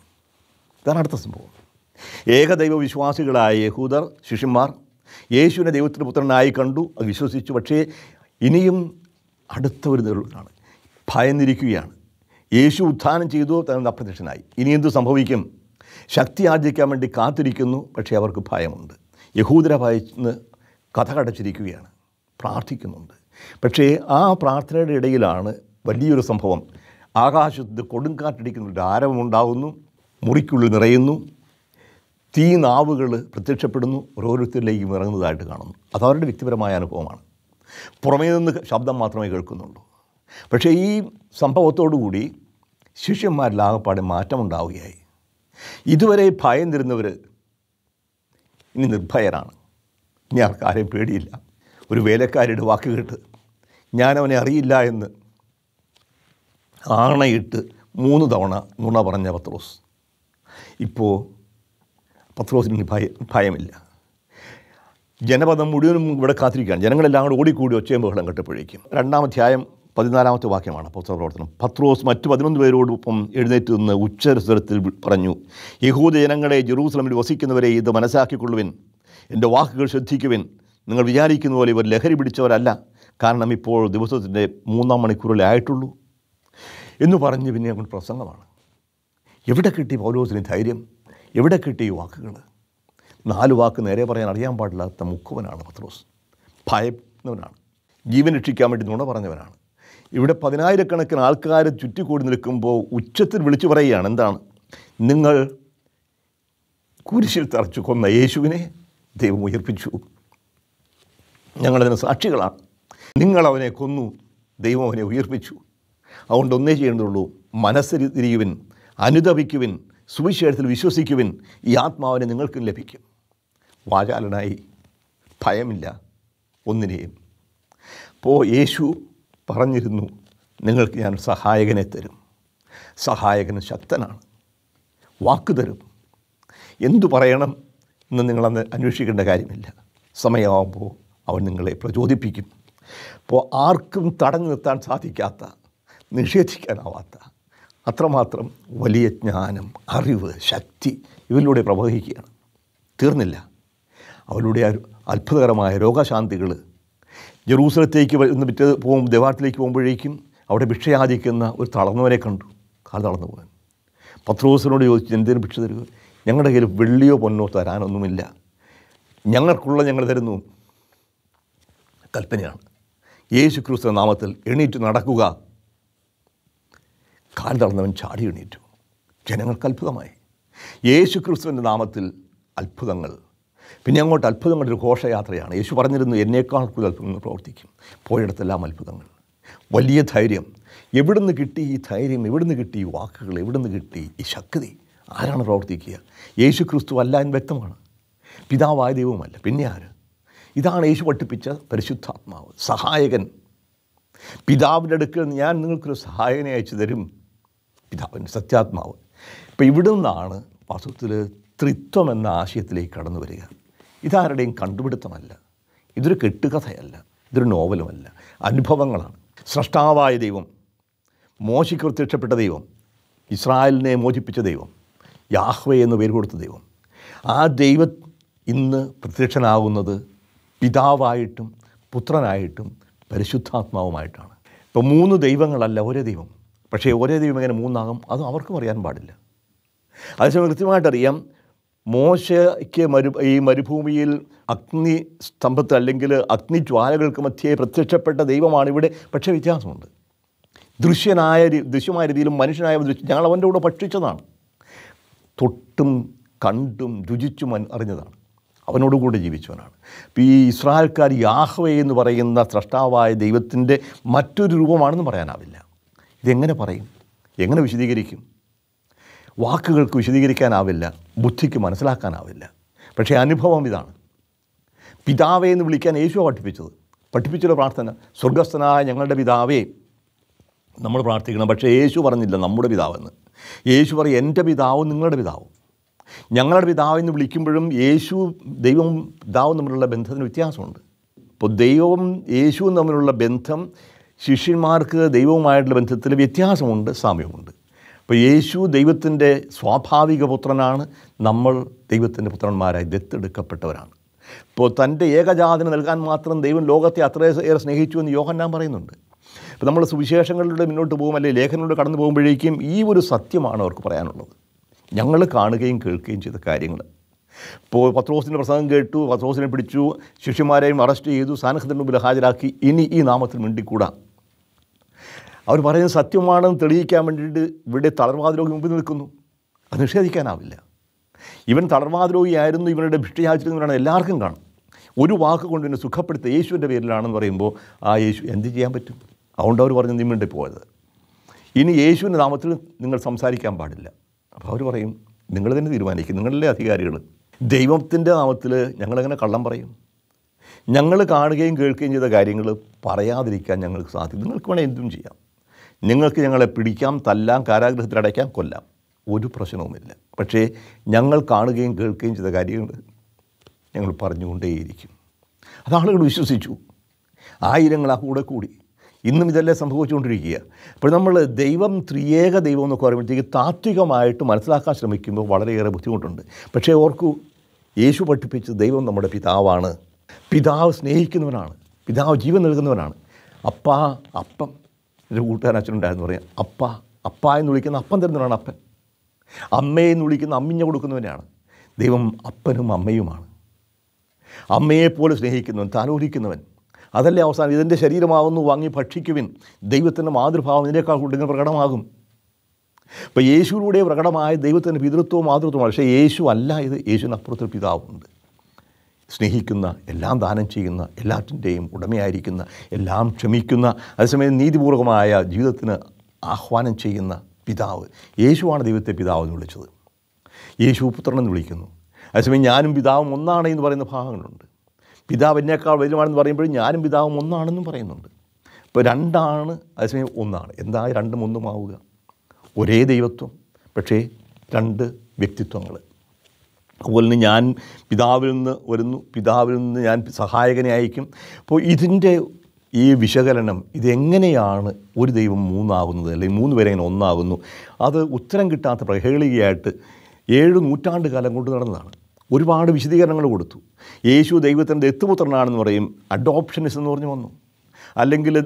ഇതാണ് അടുത്ത സംഭവം ഏകദൈവ വിശ്വാസികളായ യഹൂദർ ശിഷ്യന്മാർ യേശുവിനെ ദൈവത്തിൻ്റെ പുത്രനായി കണ്ടു അത് വിശ്വസിച്ചു പക്ഷേ ഇനിയും അടുത്ത ഒരു നിലവിലാണ് ഭയന്നിരിക്കുകയാണ് യേശു ഉത്ഥാനം ചെയ്തു തന്നെ അപ്രത്യക്ഷനായി ഇനി എന്ത് സംഭവിക്കും ശക്തി ആർജിക്കാൻ വേണ്ടി കാത്തിരിക്കുന്നു പക്ഷേ അവർക്ക് ഭയമുണ്ട് യഹൂദര ഭയന്ന് കഥ കടച്ചിരിക്കുകയാണ് പ്രാർത്ഥിക്കുന്നുണ്ട് പക്ഷേ ആ പ്രാർത്ഥനയുടെ ഇടയിലാണ് വലിയൊരു സംഭവം ആകാശത്ത് കൊടുങ്കാറ്റടിക്കുന്ന ആരവമുണ്ടാകുന്നു മുറിക്കുള്ളിൽ നിറയുന്നു തീ നാവുകൾ പ്രത്യക്ഷപ്പെടുന്നു ഓരോരുത്തരിലേക്കും ഇറങ്ങുന്നതായിട്ട് കാണുന്നു അതവരുടെ വ്യക്തിപരമായ അനുഭവമാണ് പുറമേ നിന്ന് ശബ്ദം മാത്രമേ കേൾക്കുന്നുള്ളൂ പക്ഷേ ഈ സംഭവത്തോടു കൂടി ആകെപ്പാടെ മാറ്റമുണ്ടാവുകയായി ഇതുവരെ തരുന്നവർ ഇനി നിർഭയരാണ് ഇനി ആർക്കാരെയും പേടിയില്ല ഒരു വേലക്കാരിയുടെ വാക്ക് കേട്ട് ഞാനവനെ അറിയില്ല എന്ന് ആണയിട്ട് മൂന്ന് തവണ നുണ പറഞ്ഞ പത്രോസ് ഇപ്പോൾ പത്രോസിന് ഭയ ഭയമില്ല ജനപദം മുഴുവനും ഇവിടെ കാത്തിരിക്കുകയാണ് ജനങ്ങളെല്ലാം കൂടെ ഓടിക്കൂടി ഒച്ചയും ബഹളം കെട്ടപ്പോഴേക്കും രണ്ടാം അധ്യായം പതിനാലാമത്തെ വാക്യമാണ് പ്രവർത്തനം പത്രോസ് മറ്റു പതിനൊന്ന് പേരോടൊപ്പം എഴുന്നേറ്റ് നിന്ന് ഉച്ചരസ്വരത്തിൽ പറഞ്ഞു യഹൂദ ജനങ്ങളെ ജെറൂസലമിൽ വസിക്കുന്നവരെ ഇത് മനസ്സാക്കിക്കൊള്ളുവിൻ എൻ്റെ വാക്കുകൾ ശ്രദ്ധിക്കുവിൻ നിങ്ങൾ വിചാരിക്കുന്ന പോലെ ഇവർ ലഹരി പിടിച്ചവരല്ല കാരണം ഇപ്പോൾ ദിവസത്തിൻ്റെ മൂന്നാം മണിക്കൂറിലേ ആയിട്ടുള്ളൂ എന്ന് പറഞ്ഞ് പിന്നെ അങ്ങോട്ട് പ്രസംഗമാണ് എവിടെ കിട്ടി പൗലോസിന് ധൈര്യം എവിടെ കിട്ടി വാക്കുകൾ നാല് വാക്ക് നേരെ പറയാൻ അറിയാൻ പാടില്ലാത്ത മുക്കുവനാണ് പത്രോസ് ഭയപ്പെടുന്നവനാണ് ജീവൻ രക്ഷിക്കാൻ വേണ്ടി നുണ പറഞ്ഞവനാണ് ഇവിടെ പതിനായിരക്കണക്കിന് ആൾക്കാർ ചുറ്റിക്കൂടി നിൽക്കുമ്പോൾ ഉച്ചത്തിൽ വിളിച്ചു പറയുകയാണ് എന്താണ് നിങ്ങൾ കുരിശിൽ തറച്ചു കൊന്ന യേശുവിനെ ദൈവം ഉയർപ്പിച്ചു ഞങ്ങളതിന് സാക്ഷികളാണ് നിങ്ങൾ അവനെ കൊന്നു ദൈവം അവനെ ഉയർപ്പിച്ചു അതുകൊണ്ട് ഒന്നേ ചെയ്യേണ്ടതുള്ളൂ മനസ്സിരിയുവിൻ അനുതപിക്കുവിൻ സുവിശേഷത്തിൽ വിശ്വസിക്കുവിൻ ഈ ആത്മാവിനെ നിങ്ങൾക്കും ലഭിക്കും വാചാലനായി ഭയമില്ല ഒന്നിനെയും അപ്പോൾ യേശു പറഞ്ഞിരുന്നു നിങ്ങൾക്ക് ഞാൻ സഹായകനെ തരും സഹായകൻ ശക്തനാണ് വാക്ക് തരും എന്തു പറയണം എന്ന് നിങ്ങളന്ന് അന്വേഷിക്കേണ്ട കാര്യമില്ല സമയമാകുമ്പോൾ അവൻ നിങ്ങളെ പ്രചോദിപ്പിക്കും അപ്പോൾ ആർക്കും തടഞ്ഞു നിർത്താൻ സാധിക്കാത്ത നിഷേധിക്കാനാവാത്ത അത്രമാത്രം വലിയ ജ്ഞാനം അറിവ് ശക്തി ഇവരിലൂടെ പ്രവഹിക്കുകയാണ് തീർന്നില്ല അവരുടെ അത്ഭുതകരമായ രോഗശാന്തികൾ ജെറൂസലത്തേക്ക് ഇന്ന് പിറ്റേ പോകും ദേവാലയത്തിലേക്ക് പോകുമ്പോഴേക്കും അവിടെ ഭിക്ഷയാചിക്കുന്ന ഒരു തളർന്നവരെ കണ്ടു കാല് തളർന്നു പോകാൻ പത്രോസിനോട് ചോദിച്ചു എന്തിനു ഭിക്ഷ തരുക ഞങ്ങളുടെ കയ്യിൽ വെള്ളിയോ പൊന്നോ തരാനൊന്നുമില്ല ഞങ്ങൾക്കുള്ള ഞങ്ങൾ തരുന്നു കൽപ്പനയാണ് യേശു ക്രിസ്തു നാമത്തിൽ എണീറ്റ് നടക്കുക കാൽ തളർന്നവൻ ചാടി എണീറ്റു ജനങ്ങൾക്ക് അത്ഭുതമായി യേശു ക്രിസ്തുവിൻ്റെ നാമത്തിൽ അത്ഭുതങ്ങൾ പിന്നെ അങ്ങോട്ട് അത്ഭുതങ്ങളുടെ ഒരു ഘോഷയാത്രയാണ് യേശു പറഞ്ഞിരുന്നു എന്നേക്കാൾ കൂടുതൽ അത്ഭുതങ്ങൾ പ്രവർത്തിക്കും പോയിടത്തെല്ലാം അത്ഭുതങ്ങൾ വലിയ ധൈര്യം എവിടുന്ന് കിട്ടി ഈ ധൈര്യം എവിടുന്ന് കിട്ടി ഈ വാക്കുകൾ എവിടുന്ന് കിട്ടി ഈ ശക്തി ആരാണ് പ്രവർത്തിക്കുക യേശു ക്രിസ്തു അല്ല എന്ന് വ്യക്തമാണ് പിതാവായ ദൈവവുമല്ല പിന്നെ ആര് ഇതാണ് യേശു പഠിപ്പിച്ച പരിശുദ്ധാത്മാവ് സഹായകൻ പിതാവിൻ്റെ അടുക്കൽ ഞാൻ നിങ്ങൾക്കൊരു സഹായകനെ അയച്ചു തരും പിതാവിൻ്റെ സത്യാത്മാവ് ഇപ്പം ഇവിടുന്നാണ് നിന്നാണ് വാസ്തവത്തിൽ ത്രിത്വം എന്ന ആശയത്തിലേക്ക് കടന്നു വരിക ഇതാരുടെയും കണ്ടുപിടുത്തമല്ല ഇതൊരു കെട്ടുകഥയല്ല ഇതൊരു നോവലുമല്ല അനുഭവങ്ങളാണ് സ്രഷ്ടാവായ ദൈവം മോശിക്ക് പ്രത്യക്ഷപ്പെട്ട ദൈവം ഇസ്രായേലിനെ മോചിപ്പിച്ച ദൈവം യാഹ്വേ എന്ന് പേര് കൊടുത്ത ദൈവം ആ ദൈവം ഇന്ന് പ്രത്യക്ഷനാകുന്നത് പിതാവായിട്ടും പുത്രനായിട്ടും പരിശുദ്ധാത്മാവുമായിട്ടാണ് ഇപ്പോൾ മൂന്ന് ദൈവങ്ങളല്ല ഒരേ ദൈവം പക്ഷേ ഒരേ ദൈവം എങ്ങനെ മൂന്നാകും അത് അവർക്കും അറിയാൻ പാടില്ല അതേസമയം കൃത്യമായിട്ടറിയാം മോശയ്ക്ക് മരു ഈ മരുഭൂമിയിൽ അഗ്നി സ്തംഭത്ത് അല്ലെങ്കിൽ അഗ്നി ജ്വാലകൾക്ക് മധ്യേ പ്രത്യക്ഷപ്പെട്ട ദൈവമാണ് ഇവിടെ പക്ഷേ വ്യത്യാസമുണ്ട് ദൃശ്യനായ ദൃശ്യമായ രീതിയിലും മനുഷ്യനായ ദൃശ്യം ഞങ്ങൾ അവൻ്റെ കൂടെ ഭക്ഷിച്ചതാണ് തൊട്ടും കണ്ടും രുചിച്ചും അറിഞ്ഞതാണ് അവനോടുകൂടെ ജീവിച്ചവനാണ് ഈ ഇസ്രായേൽക്കാർ യാഹ്വേ എന്ന് പറയുന്ന സ്രഷ്ടാവായ ദൈവത്തിൻ്റെ മറ്റൊരു രൂപമാണെന്ന് പറയാനാവില്ല ഇതെങ്ങനെ പറയും എങ്ങനെ വിശദീകരിക്കും വാക്കുകൾക്ക് വിശദീകരിക്കാനാവില്ല ബുദ്ധിക്ക് മനസ്സിലാക്കാനാവില്ല പക്ഷേ അനുഭവം ഇതാണ് പിതാവേ എന്ന് വിളിക്കാൻ യേശു പഠിപ്പിച്ചത് പഠിപ്പിച്ചുള്ള പ്രാർത്ഥന സ്വർഗസ്ഥനായ ഞങ്ങളുടെ പിതാവേ നമ്മൾ പ്രാർത്ഥിക്കണം പക്ഷേ യേശു പറഞ്ഞില്ല നമ്മുടെ പിതാവെന്ന് യേശു പറയും എൻ്റെ പിതാവും നിങ്ങളുടെ പിതാവും ഞങ്ങളുടെ പിതാവ് എന്ന് വിളിക്കുമ്പോഴും യേശു ദൈവവും പിതാവും തമ്മിലുള്ള ബന്ധത്തിന് വ്യത്യാസമുണ്ട് ഇപ്പോൾ ദൈവവും യേശുവും തമ്മിലുള്ള ബന്ധം ശിഷ്യന്മാർക്ക് ദൈവവുമായിട്ടുള്ള ബന്ധത്തിൽ വ്യത്യാസമുണ്ട് സാമ്യമുണ്ട് അപ്പോൾ യേശു ദൈവത്തിൻ്റെ സ്വാഭാവിക പുത്രനാണ് നമ്മൾ ദൈവത്തിൻ്റെ പുത്രന്മാരായി ദത്തെടുക്കപ്പെട്ടവരാണ് ഇപ്പോൾ തൻ്റെ ഏകജാതിന് നൽകാൻ മാത്രം ദൈവം ലോകത്തെ അത്രയേറെ സ്നേഹിച്ചു എന്ന് യോഹന്നാൻ പറയുന്നുണ്ട് അപ്പോൾ നമ്മൾ സുവിശേഷങ്ങളിലൂടെ മുന്നോട്ട് പോകും അല്ലെങ്കിൽ ലേഖനങ്ങളിലൂടെ കടന്നു പോകുമ്പോഴേക്കും ഈ ഒരു സത്യമാണ് അവർക്ക് പറയാനുള്ളത് ഞങ്ങൾ കാണുകയും കേൾക്കുകയും ചെയ്ത കാര്യങ്ങൾ ഇപ്പോൾ പത്രോസിൻ്റെ പ്രസംഗം കേട്ടു പത്രോസിനെ പിടിച്ചു ശിഷ്യന്മാരെയും അറസ്റ്റ് ചെയ്തു സാനഹത്തിൻ്റെ മുമ്പിൽ ഹാജരാക്കി ഇനി ഈ നാമത്തിൽ മിണ്ടിക്കൂടാം അവർ പറയുന്നത് സത്യമാണെന്ന് തെളിയിക്കാൻ വേണ്ടിയിട്ട് ഇവിടെ തളർവാദരോഗി മുമ്പിൽ നിൽക്കുന്നു അത് നിഷേധിക്കാനാവില്ല ഇവൻ തളർവാദരോഗിയായിരുന്നു ഇവരുടെ ഭിക്ഷയാചരിക്കുന്നവരാണ് എല്ലാവർക്കും കാണും ഒരു വാക്ക് കൊണ്ട് എന്നെ സുഖപ്പെടുത്തുക യേശുവിൻ്റെ പേരിലാണെന്ന് പറയുമ്പോൾ ആ യേശു എന്ത് ചെയ്യാൻ പറ്റും അതുകൊണ്ട് അവർ പറഞ്ഞ് നിമ്മിണ്ടി പോയത് ഇനി യേശുവിൻ്റെ നാമത്തിൽ നിങ്ങൾ സംസാരിക്കാൻ പാടില്ല അപ്പോൾ അവർ പറയും നിങ്ങൾ തന്നെ തീരുമാനിക്കും നിങ്ങളിലെ അധികാരികൾ ദൈവത്തിൻ്റെ നാമത്തിൽ ഞങ്ങളെങ്ങനെ കള്ളം പറയും ഞങ്ങൾ കാണുകയും കേൾക്കുകയും ചെയ്ത കാര്യങ്ങൾ പറയാതിരിക്കാൻ ഞങ്ങൾക്ക് സാധിക്കും നിങ്ങൾക്ക് വേണേൽ എന്തും ചെയ്യാം നിങ്ങൾക്ക് ഞങ്ങളെ പിടിക്കാം തല്ലാം കാരാഗ്രഹത്തിൽ കൊല്ലാം ഒരു പ്രശ്നവുമില്ല പക്ഷേ ഞങ്ങൾ കാണുകയും കേൾക്കുകയും ചെയ്ത കാര്യങ്ങൾ ഞങ്ങൾ പറഞ്ഞുകൊണ്ടേയിരിക്കും അത് ആളുകൾ വിശ്വസിച്ചു ആയിരങ്ങൾ ആ കൂടെ കൂടി ഇന്നും ഇതല്ലേ സംഭവിച്ചുകൊണ്ടിരിക്കുക അപ്പോൾ നമ്മൾ ദൈവം ത്രിയേക ദൈവം എന്നൊക്കെ പറയുമ്പോഴത്തേക്ക് താത്വികമായിട്ട് മനസ്സിലാക്കാൻ ശ്രമിക്കുമ്പോൾ വളരെയേറെ ബുദ്ധിമുട്ടുണ്ട് പക്ഷേ ഓർക്കൂ യേശു പഠിപ്പിച്ച ദൈവം നമ്മുടെ പിതാവാണ് പിതാവ് സ്നേഹിക്കുന്നവനാണ് പിതാവ് ജീവൻ നൽകുന്നവനാണ് അപ്പ അപ്പം എൻ്റെ കൂട്ടുകാരൻ അച്ഛനുണ്ടായിരുന്നു പറയാം അപ്പ അപ്പ എന്ന് വിളിക്കുന്ന അപ്പം തരുന്നവരാണ് അപ്പൻ അമ്മയെ എന്ന് വിളിക്കുന്ന അമ്മിഞ്ഞ കൊടുക്കുന്നവനാണ് ദൈവം അപ്പനും അമ്മയുമാണ് അമ്മയെപ്പോലെ സ്നേഹിക്കുന്നവൻ താലോലിക്കുന്നവൻ അതല്ലേ അവസാനം ഇതിൻ്റെ ശരീരമാവുന്നു വാങ്ങി ഭക്ഷിക്കുവിൻ ദൈവത്തിൻ്റെ മാതൃഭാവം ഇതിനേക്കാൾ കൂടുതൽ പ്രകടമാകും അപ്പോൾ യേശുവിലൂടെ പ്രകടമായ ദൈവത്തിൻ്റെ പിതൃത്വവും മാതൃത്വമാണ് പക്ഷേ യേശു അല്ല ഇത് യേശുവിനപ്പുറത്തൊരു പിതാവുണ്ട് സ്നേഹിക്കുന്ന എല്ലാം ദാനം ചെയ്യുന്ന എല്ലാറ്റിൻ്റെയും ഉടമയായിരിക്കുന്ന എല്ലാം ക്ഷമിക്കുന്ന അതേസമയം നീതിപൂർവമായ ജീവിതത്തിന് ആഹ്വാനം ചെയ്യുന്ന പിതാവ് യേശുവാണ് ദൈവത്തെ പിതാവ് എന്ന് വിളിച്ചത് യേശു പുത്രൻ എന്ന് വിളിക്കുന്നു അതേസമയം ഞാനും പിതാവും ഒന്നാണ് എന്ന് പറയുന്ന ഭാഗങ്ങളുണ്ട് പിതാവ് എന്നേക്കാൾ വലുതാണെന്ന് പറയുമ്പോഴും ഞാനും പിതാവും ഒന്നാണെന്നും പറയുന്നുണ്ട് അപ്പോൾ രണ്ടാണ് അതേസമയം ഒന്നാണ് എന്താ രണ്ടും ഒന്നുമാവുക ഒരേ ദൈവത്വം പക്ഷേ രണ്ട് വ്യക്തിത്വങ്ങൾ അതുപോലെ തന്നെ ഞാൻ പിതാവിൽ നിന്ന് വരുന്നു പിതാവിൽ നിന്ന് ഞാൻ സഹായകനെ അയക്കും അപ്പോൾ ഇതിൻ്റെ ഈ വിശകലനം ഇതെങ്ങനെയാണ് ഒരു ദൈവം മൂന്നാകുന്നത് അല്ലെങ്കിൽ മൂന്ന് ഇങ്ങനെ ഒന്നാകുന്നു അത് ഉത്തരം കിട്ടാത്ത പ്രഹേളികയായിട്ട് ഏഴ് നൂറ്റാണ്ട് കാലം കൊണ്ട് നടന്നതാണ് ഒരുപാട് വിശദീകരണങ്ങൾ കൊടുത്തു യേശു ദൈവത്തിൻ്റെ എത്തുപുത്രനാണെന്ന് പറയും അഡോപ്ഷനിസ് എന്ന് പറഞ്ഞു വന്നു അല്ലെങ്കിൽ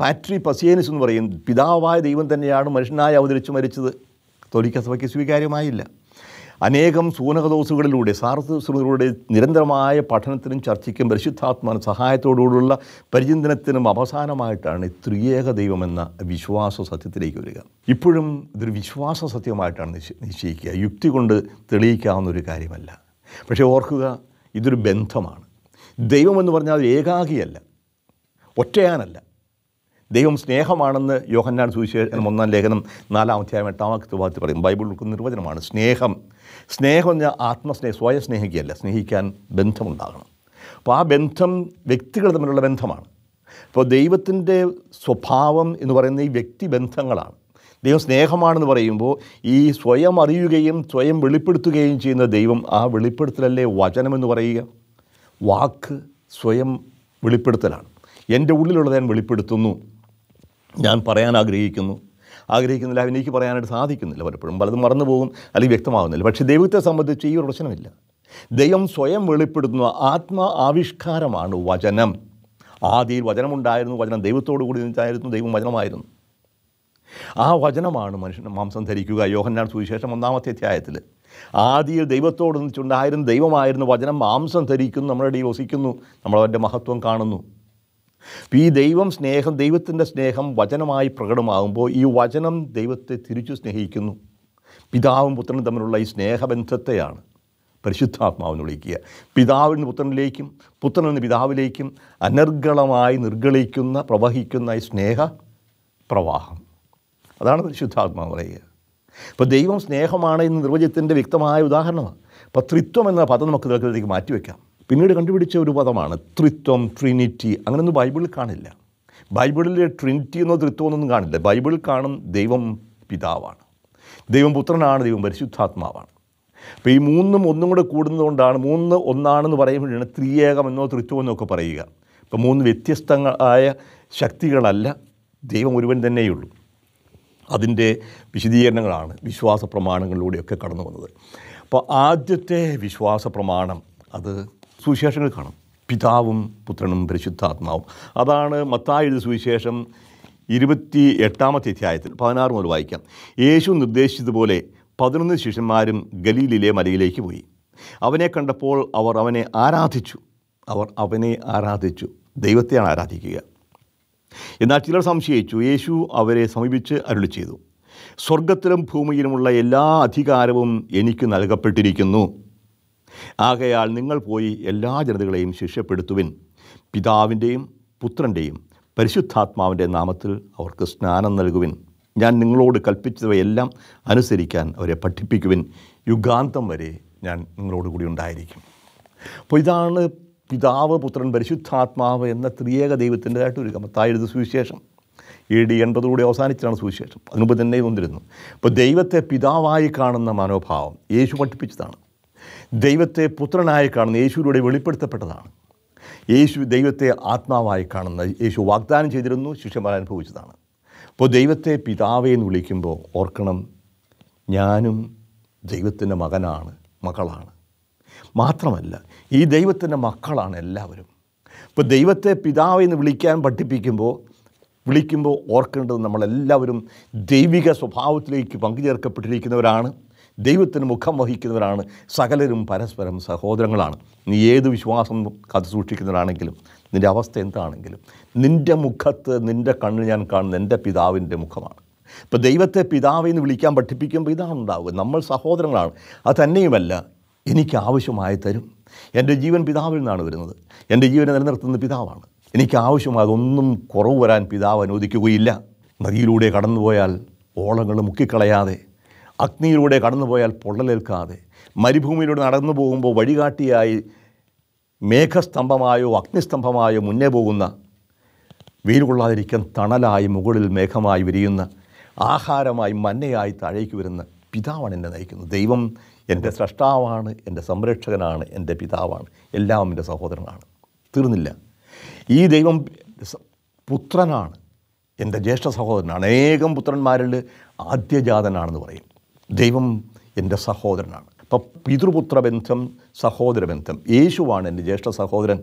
പാട്രി പസിയനിസ് എന്ന് പറയും പിതാവായ ദൈവം തന്നെയാണ് മനുഷ്യനായി അവതരിച്ച് മരിച്ചത് തൊലിക്കസഭയ്ക്ക് സ്വീകാര്യമായില്ല അനേകം സൂനകദോസുകളിലൂടെ സാർസുകളിലൂടെ നിരന്തരമായ പഠനത്തിനും ചർച്ചയ്ക്കും പരിശുദ്ധാത്മാന സഹായത്തോടുകൂടിയുള്ള പരിചിന്തനത്തിനും അവസാനമായിട്ടാണ് ത്രിയേക ദൈവമെന്ന വിശ്വാസ സത്യത്തിലേക്ക് വരിക ഇപ്പോഴും ഇതൊരു വിശ്വാസ സത്യമായിട്ടാണ് നിശ്ചയിക്കുക യുക്തി കൊണ്ട് തെളിയിക്കാവുന്ന ഒരു കാര്യമല്ല പക്ഷേ ഓർക്കുക ഇതൊരു ബന്ധമാണ് ദൈവമെന്ന് പറഞ്ഞാൽ ഏകാകിയല്ല ഒറ്റയാനല്ല ദൈവം സ്നേഹമാണെന്ന് യോഹന്നാൻ സുവിശേഷം ഒന്നാം ലേഖനം നാലാം അധ്യായം എട്ടാം ഭാഗത്ത് പറയും ബൈബിൾ ഉൾക്കുന്ന നിർവചനമാണ് സ്നേഹം സ്നേഹം എന്ന ആത്മസ്നേഹം സ്വയം സ്നേഹിക്കുകയല്ല സ്നേഹിക്കാൻ ബന്ധമുണ്ടാകണം അപ്പോൾ ആ ബന്ധം വ്യക്തികൾ തമ്മിലുള്ള ബന്ധമാണ് അപ്പോൾ ദൈവത്തിൻ്റെ സ്വഭാവം എന്ന് പറയുന്ന ഈ വ്യക്തി ബന്ധങ്ങളാണ് ദൈവം സ്നേഹമാണെന്ന് പറയുമ്പോൾ ഈ സ്വയം അറിയുകയും സ്വയം വെളിപ്പെടുത്തുകയും ചെയ്യുന്ന ദൈവം ആ വെളിപ്പെടുത്തലല്ലേ വചനമെന്ന് പറയുക വാക്ക് സ്വയം വെളിപ്പെടുത്തലാണ് എൻ്റെ ഉള്ളിലുള്ളത് ഞാൻ വെളിപ്പെടുത്തുന്നു ഞാൻ പറയാൻ ആഗ്രഹിക്കുന്നു ആഗ്രഹിക്കുന്നില്ല എനിക്ക് പറയാനായിട്ട് സാധിക്കുന്നില്ല പലപ്പോഴും പലതും മറന്നു പോകും അല്ലെങ്കിൽ വ്യക്തമാകുന്നില്ല പക്ഷേ ദൈവത്തെ സംബന്ധിച്ച് ഈ ഒരു പ്രശ്നമില്ല ദൈവം സ്വയം വെളിപ്പെടുത്തുന്ന ആത്മ ആവിഷ്കാരമാണ് വചനം ആദിയിൽ വചനമുണ്ടായിരുന്നു വചനം ദൈവത്തോടു കൂടി നിന്നായിരുന്നു ദൈവം വചനമായിരുന്നു ആ വചനമാണ് മനുഷ്യൻ മാംസം ധരിക്കുക യോഹന്നാൻ സുവിശേഷം ഒന്നാമത്തെ അധ്യായത്തിൽ ആദ്യ ദൈവത്തോട് നിന്നുണ്ടായിരുന്നു ദൈവമായിരുന്നു വചനം മാംസം ധരിക്കുന്നു നമ്മുടെ വസിക്കുന്നു നമ്മളവൻ്റെ മഹത്വം കാണുന്നു അപ്പോൾ ഈ ദൈവം സ്നേഹം ദൈവത്തിൻ്റെ സ്നേഹം വചനമായി പ്രകടമാകുമ്പോൾ ഈ വചനം ദൈവത്തെ തിരിച്ചു സ്നേഹിക്കുന്നു പിതാവും പുത്രനും തമ്മിലുള്ള ഈ സ്നേഹബന്ധത്തെയാണ് പരിശുദ്ധാത്മാവെന്ന് വിളിക്കുക പിതാവിന് പുത്രനിലേക്കും പുത്രനെന്ന് പിതാവിലേക്കും അനർഗളമായി നിർഗളിക്കുന്ന പ്രവഹിക്കുന്ന ഈ സ്നേഹ പ്രവാഹം അതാണ് പരിശുദ്ധാത്മാവ് പറയുക ഇപ്പോൾ ദൈവം സ്നേഹമാണ് എന്ന നിർവചനത്തിൻ്റെ വ്യക്തമായ ഉദാഹരണമാണ് അപ്പോൾ ത്രിത്വം എന്ന പദം നമുക്ക് മാറ്റിവെക്കാം പിന്നീട് കണ്ടുപിടിച്ച ഒരു പദമാണ് ത്രിത്വം ട്രിനിറ്റി അങ്ങനെയൊന്നും ബൈബിളിൽ കാണില്ല ബൈബിളിലെ ട്രിനിറ്റി എന്നോ ത്രിത്വം എന്നൊന്നും കാണില്ല ബൈബിളിൽ കാണും ദൈവം പിതാവാണ് ദൈവം പുത്രനാണ് ദൈവം പരിശുദ്ധാത്മാവാണ് അപ്പോൾ ഈ മൂന്നും ഒന്നും കൂടെ കൂടുന്നതുകൊണ്ടാണ് മൂന്ന് ഒന്നാണെന്ന് പറയുമ്പോഴാണ് എന്നോ ഒക്കെ പറയുക ഇപ്പം മൂന്ന് വ്യത്യസ്തങ്ങളായ ശക്തികളല്ല ദൈവം ഒരുവൻ തന്നെയുള്ളൂ അതിൻ്റെ വിശദീകരണങ്ങളാണ് വിശ്വാസ പ്രമാണങ്ങളിലൂടെയൊക്കെ കടന്നു വന്നത് അപ്പോൾ ആദ്യത്തെ വിശ്വാസ പ്രമാണം അത് സുവിശേഷങ്ങൾ കാണാം പിതാവും പുത്രനും പരിശുദ്ധാത്മാവും അതാണ് മത്തായ സുവിശേഷം ഇരുപത്തി എട്ടാമത്തെ അധ്യായത്തിൽ പതിനാറ് മുതൽ വായിക്കാം യേശു നിർദ്ദേശിച്ചതുപോലെ പതിനൊന്ന് ശിഷ്യന്മാരും ഗലീലിലെ മലയിലേക്ക് പോയി അവനെ കണ്ടപ്പോൾ അവർ അവനെ ആരാധിച്ചു അവർ അവനെ ആരാധിച്ചു ദൈവത്തെയാണ് ആരാധിക്കുക എന്നാൽ ചിലർ സംശയിച്ചു യേശു അവരെ സമീപിച്ച് അരുളി ചെയ്തു സ്വർഗത്തിലും ഭൂമിയിലുമുള്ള എല്ലാ അധികാരവും എനിക്ക് നൽകപ്പെട്ടിരിക്കുന്നു ആകയാൽ നിങ്ങൾ പോയി എല്ലാ ജനതകളെയും ശിക്ഷപ്പെടുത്തുവിൻ പിതാവിൻ്റെയും പുത്രൻ്റെയും പരിശുദ്ധാത്മാവിൻ്റെ നാമത്തിൽ അവർക്ക് സ്നാനം നൽകുവിൻ ഞാൻ നിങ്ങളോട് കൽപ്പിച്ചവയെല്ലാം അനുസരിക്കാൻ അവരെ പഠിപ്പിക്കുവിൻ യുഗാന്തം വരെ ഞാൻ നിങ്ങളോട് കൂടി ഉണ്ടായിരിക്കും അപ്പോൾ ഇതാണ് പിതാവ് പുത്രൻ പരിശുദ്ധാത്മാവ് എന്ന ത്രിയേക ദൈവത്തിൻ്റെതായിട്ട് ഒരു കമത്തായിരുന്നു സുവിശേഷം എ ഡി എൺപതോടെ അവസാനിച്ചാണ് സുവിശേഷം അതിനുമ്പോൾ തന്നെ വന്നിരുന്നു അപ്പോൾ ദൈവത്തെ പിതാവായി കാണുന്ന മനോഭാവം യേശു പഠിപ്പിച്ചതാണ് ദൈവത്തെ പുത്രനായി കാണുന്ന യേശുവിലൂടെ വെളിപ്പെടുത്തപ്പെട്ടതാണ് യേശു ദൈവത്തെ ആത്മാവായി കാണുന്ന യേശു വാഗ്ദാനം ചെയ്തിരുന്നു ശിഷ്യന്മാർ അനുഭവിച്ചതാണ് അപ്പോൾ ദൈവത്തെ പിതാവേ എന്ന് വിളിക്കുമ്പോൾ ഓർക്കണം ഞാനും ദൈവത്തിൻ്റെ മകനാണ് മകളാണ് മാത്രമല്ല ഈ ദൈവത്തിൻ്റെ മക്കളാണ് എല്ലാവരും ഇപ്പോൾ ദൈവത്തെ പിതാവെന്ന് എന്ന് വിളിക്കാൻ പഠിപ്പിക്കുമ്പോൾ വിളിക്കുമ്പോൾ ഓർക്കേണ്ടത് നമ്മളെല്ലാവരും ദൈവിക സ്വഭാവത്തിലേക്ക് പങ്കുചേർക്കപ്പെട്ടിരിക്കുന്നവരാണ് ദൈവത്തിന് മുഖം വഹിക്കുന്നവരാണ് സകലരും പരസ്പരം സഹോദരങ്ങളാണ് നീ ഏത് വിശ്വാസം കഥ സൂക്ഷിക്കുന്നവരാണെങ്കിലും നിൻ്റെ അവസ്ഥ എന്താണെങ്കിലും നിൻ്റെ മുഖത്ത് നിൻ്റെ കണ്ണ് ഞാൻ കാണുന്ന എൻ്റെ പിതാവിൻ്റെ മുഖമാണ് ഇപ്പോൾ ദൈവത്തെ പിതാവെന്ന് എന്ന് വിളിക്കാൻ പഠിപ്പിക്കുമ്പോൾ ഇതാണ് ഉണ്ടാവുക നമ്മൾ സഹോദരങ്ങളാണ് അത് തന്നെയുമല്ല എനിക്ക് ആവശ്യമായി തരും എൻ്റെ ജീവൻ പിതാവിൽ നിന്നാണ് വരുന്നത് എൻ്റെ ജീവനെ നിലനിർത്തുന്ന പിതാവാണ് എനിക്ക് അതൊന്നും കുറവ് വരാൻ പിതാവ് അനുവദിക്കുകയില്ല നദിയിലൂടെ കടന്നുപോയാൽ ഓളങ്ങൾ മുക്കിക്കളയാതെ അഗ്നിയിലൂടെ കടന്നുപോയാൽ പൊള്ളലേൽക്കാതെ മരുഭൂമിയിലൂടെ നടന്നു പോകുമ്പോൾ വഴികാട്ടിയായി മേഘസ്തംഭമായോ അഗ്നിസ്തംഭമായോ മുന്നേ പോകുന്ന വെയിൽ തണലായി മുകളിൽ മേഘമായി വിരിയുന്ന ആഹാരമായി മന്നയായി താഴേക്ക് വരുന്ന പിതാവാണ് എന്നെ നയിക്കുന്നത് ദൈവം എൻ്റെ സ്രഷ്ടാവാണ് എൻ്റെ സംരക്ഷകനാണ് എൻ്റെ പിതാവാണ് എല്ലാം എൻ്റെ സഹോദരനാണ് തീർന്നില്ല ഈ ദൈവം പുത്രനാണ് എൻ്റെ ജ്യേഷ്ഠ സഹോദരനാണ് അനേകം പുത്രന്മാരിൽ ആദ്യജാതനാണെന്ന് പറയും ദൈവം എൻ്റെ സഹോദരനാണ് അപ്പം പിതൃപുത്ര ബന്ധം സഹോദര ബന്ധം യേശുവാണ് എൻ്റെ ജ്യേഷ്ഠ സഹോദരൻ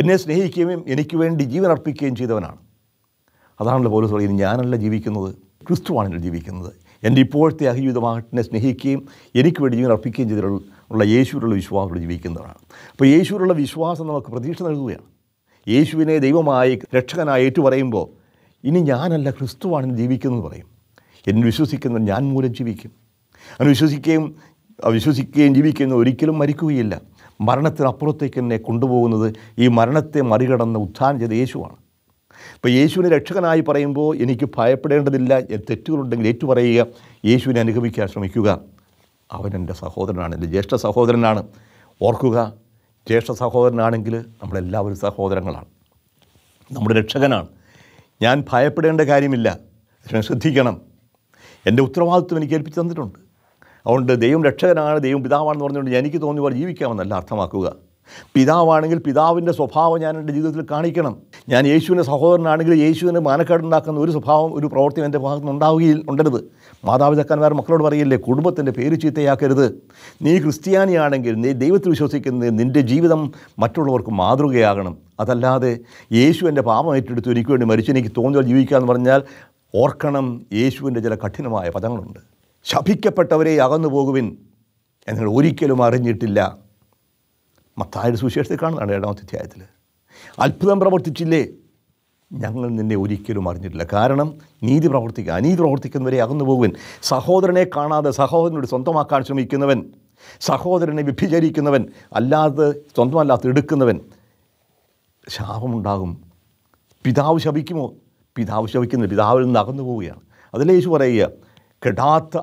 എന്നെ സ്നേഹിക്കുകയും എനിക്ക് വേണ്ടി ജീവൻ അർപ്പിക്കുകയും ചെയ്തവനാണ് അതാണല്ലോ പോലീസ് പറയുന്നത് ഞാനല്ല ജീവിക്കുന്നത് ക്രിസ്തുവാണ് എന്നെ ജീവിക്കുന്നത് എൻ്റെ ഇപ്പോഴത്തെ അഹിജീവിതമാകട്ടിനെ സ്നേഹിക്കുകയും എനിക്ക് വേണ്ടി ജീവൻ അർപ്പിക്കുകയും ചെയ്തിട്ടുള്ള യേശുവിലുള്ള വിശ്വാസത്തോട് ജീവിക്കുന്നതാണ് അപ്പോൾ യേശുവിലുള്ള വിശ്വാസം നമുക്ക് പ്രതീക്ഷ നൽകുകയാണ് യേശുവിനെ ദൈവമായി രക്ഷകനായി ഏറ്റുപറയുമ്പോൾ ഇനി ഞാനല്ല ക്രിസ്തുവാണ് ജീവിക്കുന്നത് പറയും എന്നെ വിശ്വസിക്കുന്ന ഞാൻ മൂലം ജീവിക്കും അങ്ങനെ വിശ്വസിക്കുകയും വിശ്വസിക്കുകയും ജീവിക്കുന്ന ഒരിക്കലും മരിക്കുകയില്ല മരണത്തിനപ്പുറത്തേക്ക് എന്നെ കൊണ്ടുപോകുന്നത് ഈ മരണത്തെ മറികടന്ന് ഉത്ഥാനം ചെയ്ത യേശുവാണ് ഇപ്പോൾ യേശുവിനെ രക്ഷകനായി പറയുമ്പോൾ എനിക്ക് ഭയപ്പെടേണ്ടതില്ല തെറ്റുകളുണ്ടെങ്കിൽ ഏറ്റു പറയുക യേശുവിനെ അനുഗമിക്കാൻ ശ്രമിക്കുക അവൻ എൻ്റെ സഹോദരനാണ് എൻ്റെ ജ്യേഷ്ഠ സഹോദരനാണ് ഓർക്കുക ജ്യേഷ്ഠ സഹോദരനാണെങ്കിൽ നമ്മളെല്ലാവരും സഹോദരങ്ങളാണ് നമ്മുടെ രക്ഷകനാണ് ഞാൻ ഭയപ്പെടേണ്ട കാര്യമില്ല ശ്രദ്ധിക്കണം എൻ്റെ ഉത്തരവാദിത്വം എനിക്ക് ഏൽപ്പിച്ച് തന്നിട്ടുണ്ട് അതുകൊണ്ട് ദൈവം രക്ഷകനാണ് ദൈവം പിതാവാണെന്ന് പറഞ്ഞുകൊണ്ട് എനിക്ക് തോന്നിയ പോലെ ജീവിക്കാമെന്നല്ല അർത്ഥമാക്കുക പിതാവാണെങ്കിൽ പിതാവിൻ്റെ സ്വഭാവം ഞാൻ എൻ്റെ ജീവിതത്തിൽ കാണിക്കണം ഞാൻ യേശുവിൻ്റെ സഹോദരനാണെങ്കിൽ യേശുവിനെ മാനക്കേടുണ്ടാക്കുന്ന ഒരു സ്വഭാവം ഒരു പ്രവൃത്തി എൻ്റെ ഭാഗത്തു നിന്നുണ്ടാവുകയിൽ ഉണ്ടരുത് മാതാപിതാക്കന്മാർ മക്കളോട് പറയില്ലേ കുടുംബത്തിൻ്റെ പേര് ചീത്തയാക്കരുത് നീ ക്രിസ്ത്യാനിയാണെങ്കിൽ നീ ദൈവത്തിൽ വിശ്വസിക്കുന്നത് നിൻ്റെ ജീവിതം മറ്റുള്ളവർക്ക് മാതൃകയാകണം അതല്ലാതെ യേശു എൻ്റെ പാപം ഏറ്റെടുത്ത് എനിക്ക് വേണ്ടി മരിച്ചു എനിക്ക് തോന്നിയാൽ ജീവിക്കുക എന്ന് പറഞ്ഞാൽ ഓർക്കണം യേശുവിൻ്റെ ചില കഠിനമായ പദങ്ങളുണ്ട് ശഭിക്കപ്പെട്ടവരെ അകന്നു പോകുവിൻ എന്നിങ്ങൾ ഒരിക്കലും അറിഞ്ഞിട്ടില്ല മത്തായുടെ സുശേഷത്തിൽ കാണുന്നതാണ് ഏഴാമത്തെ അധ്യായത്തിൽ അത്ഭുതം പ്രവർത്തിച്ചില്ലേ ഞങ്ങൾ നിന്നെ ഒരിക്കലും അറിഞ്ഞിട്ടില്ല കാരണം നീതി പ്രവർത്തിക്കുക അനീതി പ്രവർത്തിക്കുന്നവരെ അകന്നു പോകുവൻ സഹോദരനെ കാണാതെ സഹോദരനോട് സ്വന്തമാക്കാൻ ശ്രമിക്കുന്നവൻ സഹോദരനെ വിഭിചരിക്കുന്നവൻ അല്ലാതെ സ്വന്തമല്ലാത്ത എടുക്കുന്നവൻ ശാപമുണ്ടാകും പിതാവ് ശപിക്കുമോ പിതാവ് ശവിക്കുന്നില്ല പിതാവിൽ നിന്ന് അകന്നു പോവുകയാണ് അതിലേശു യേശു പറയുക കെടാത്ത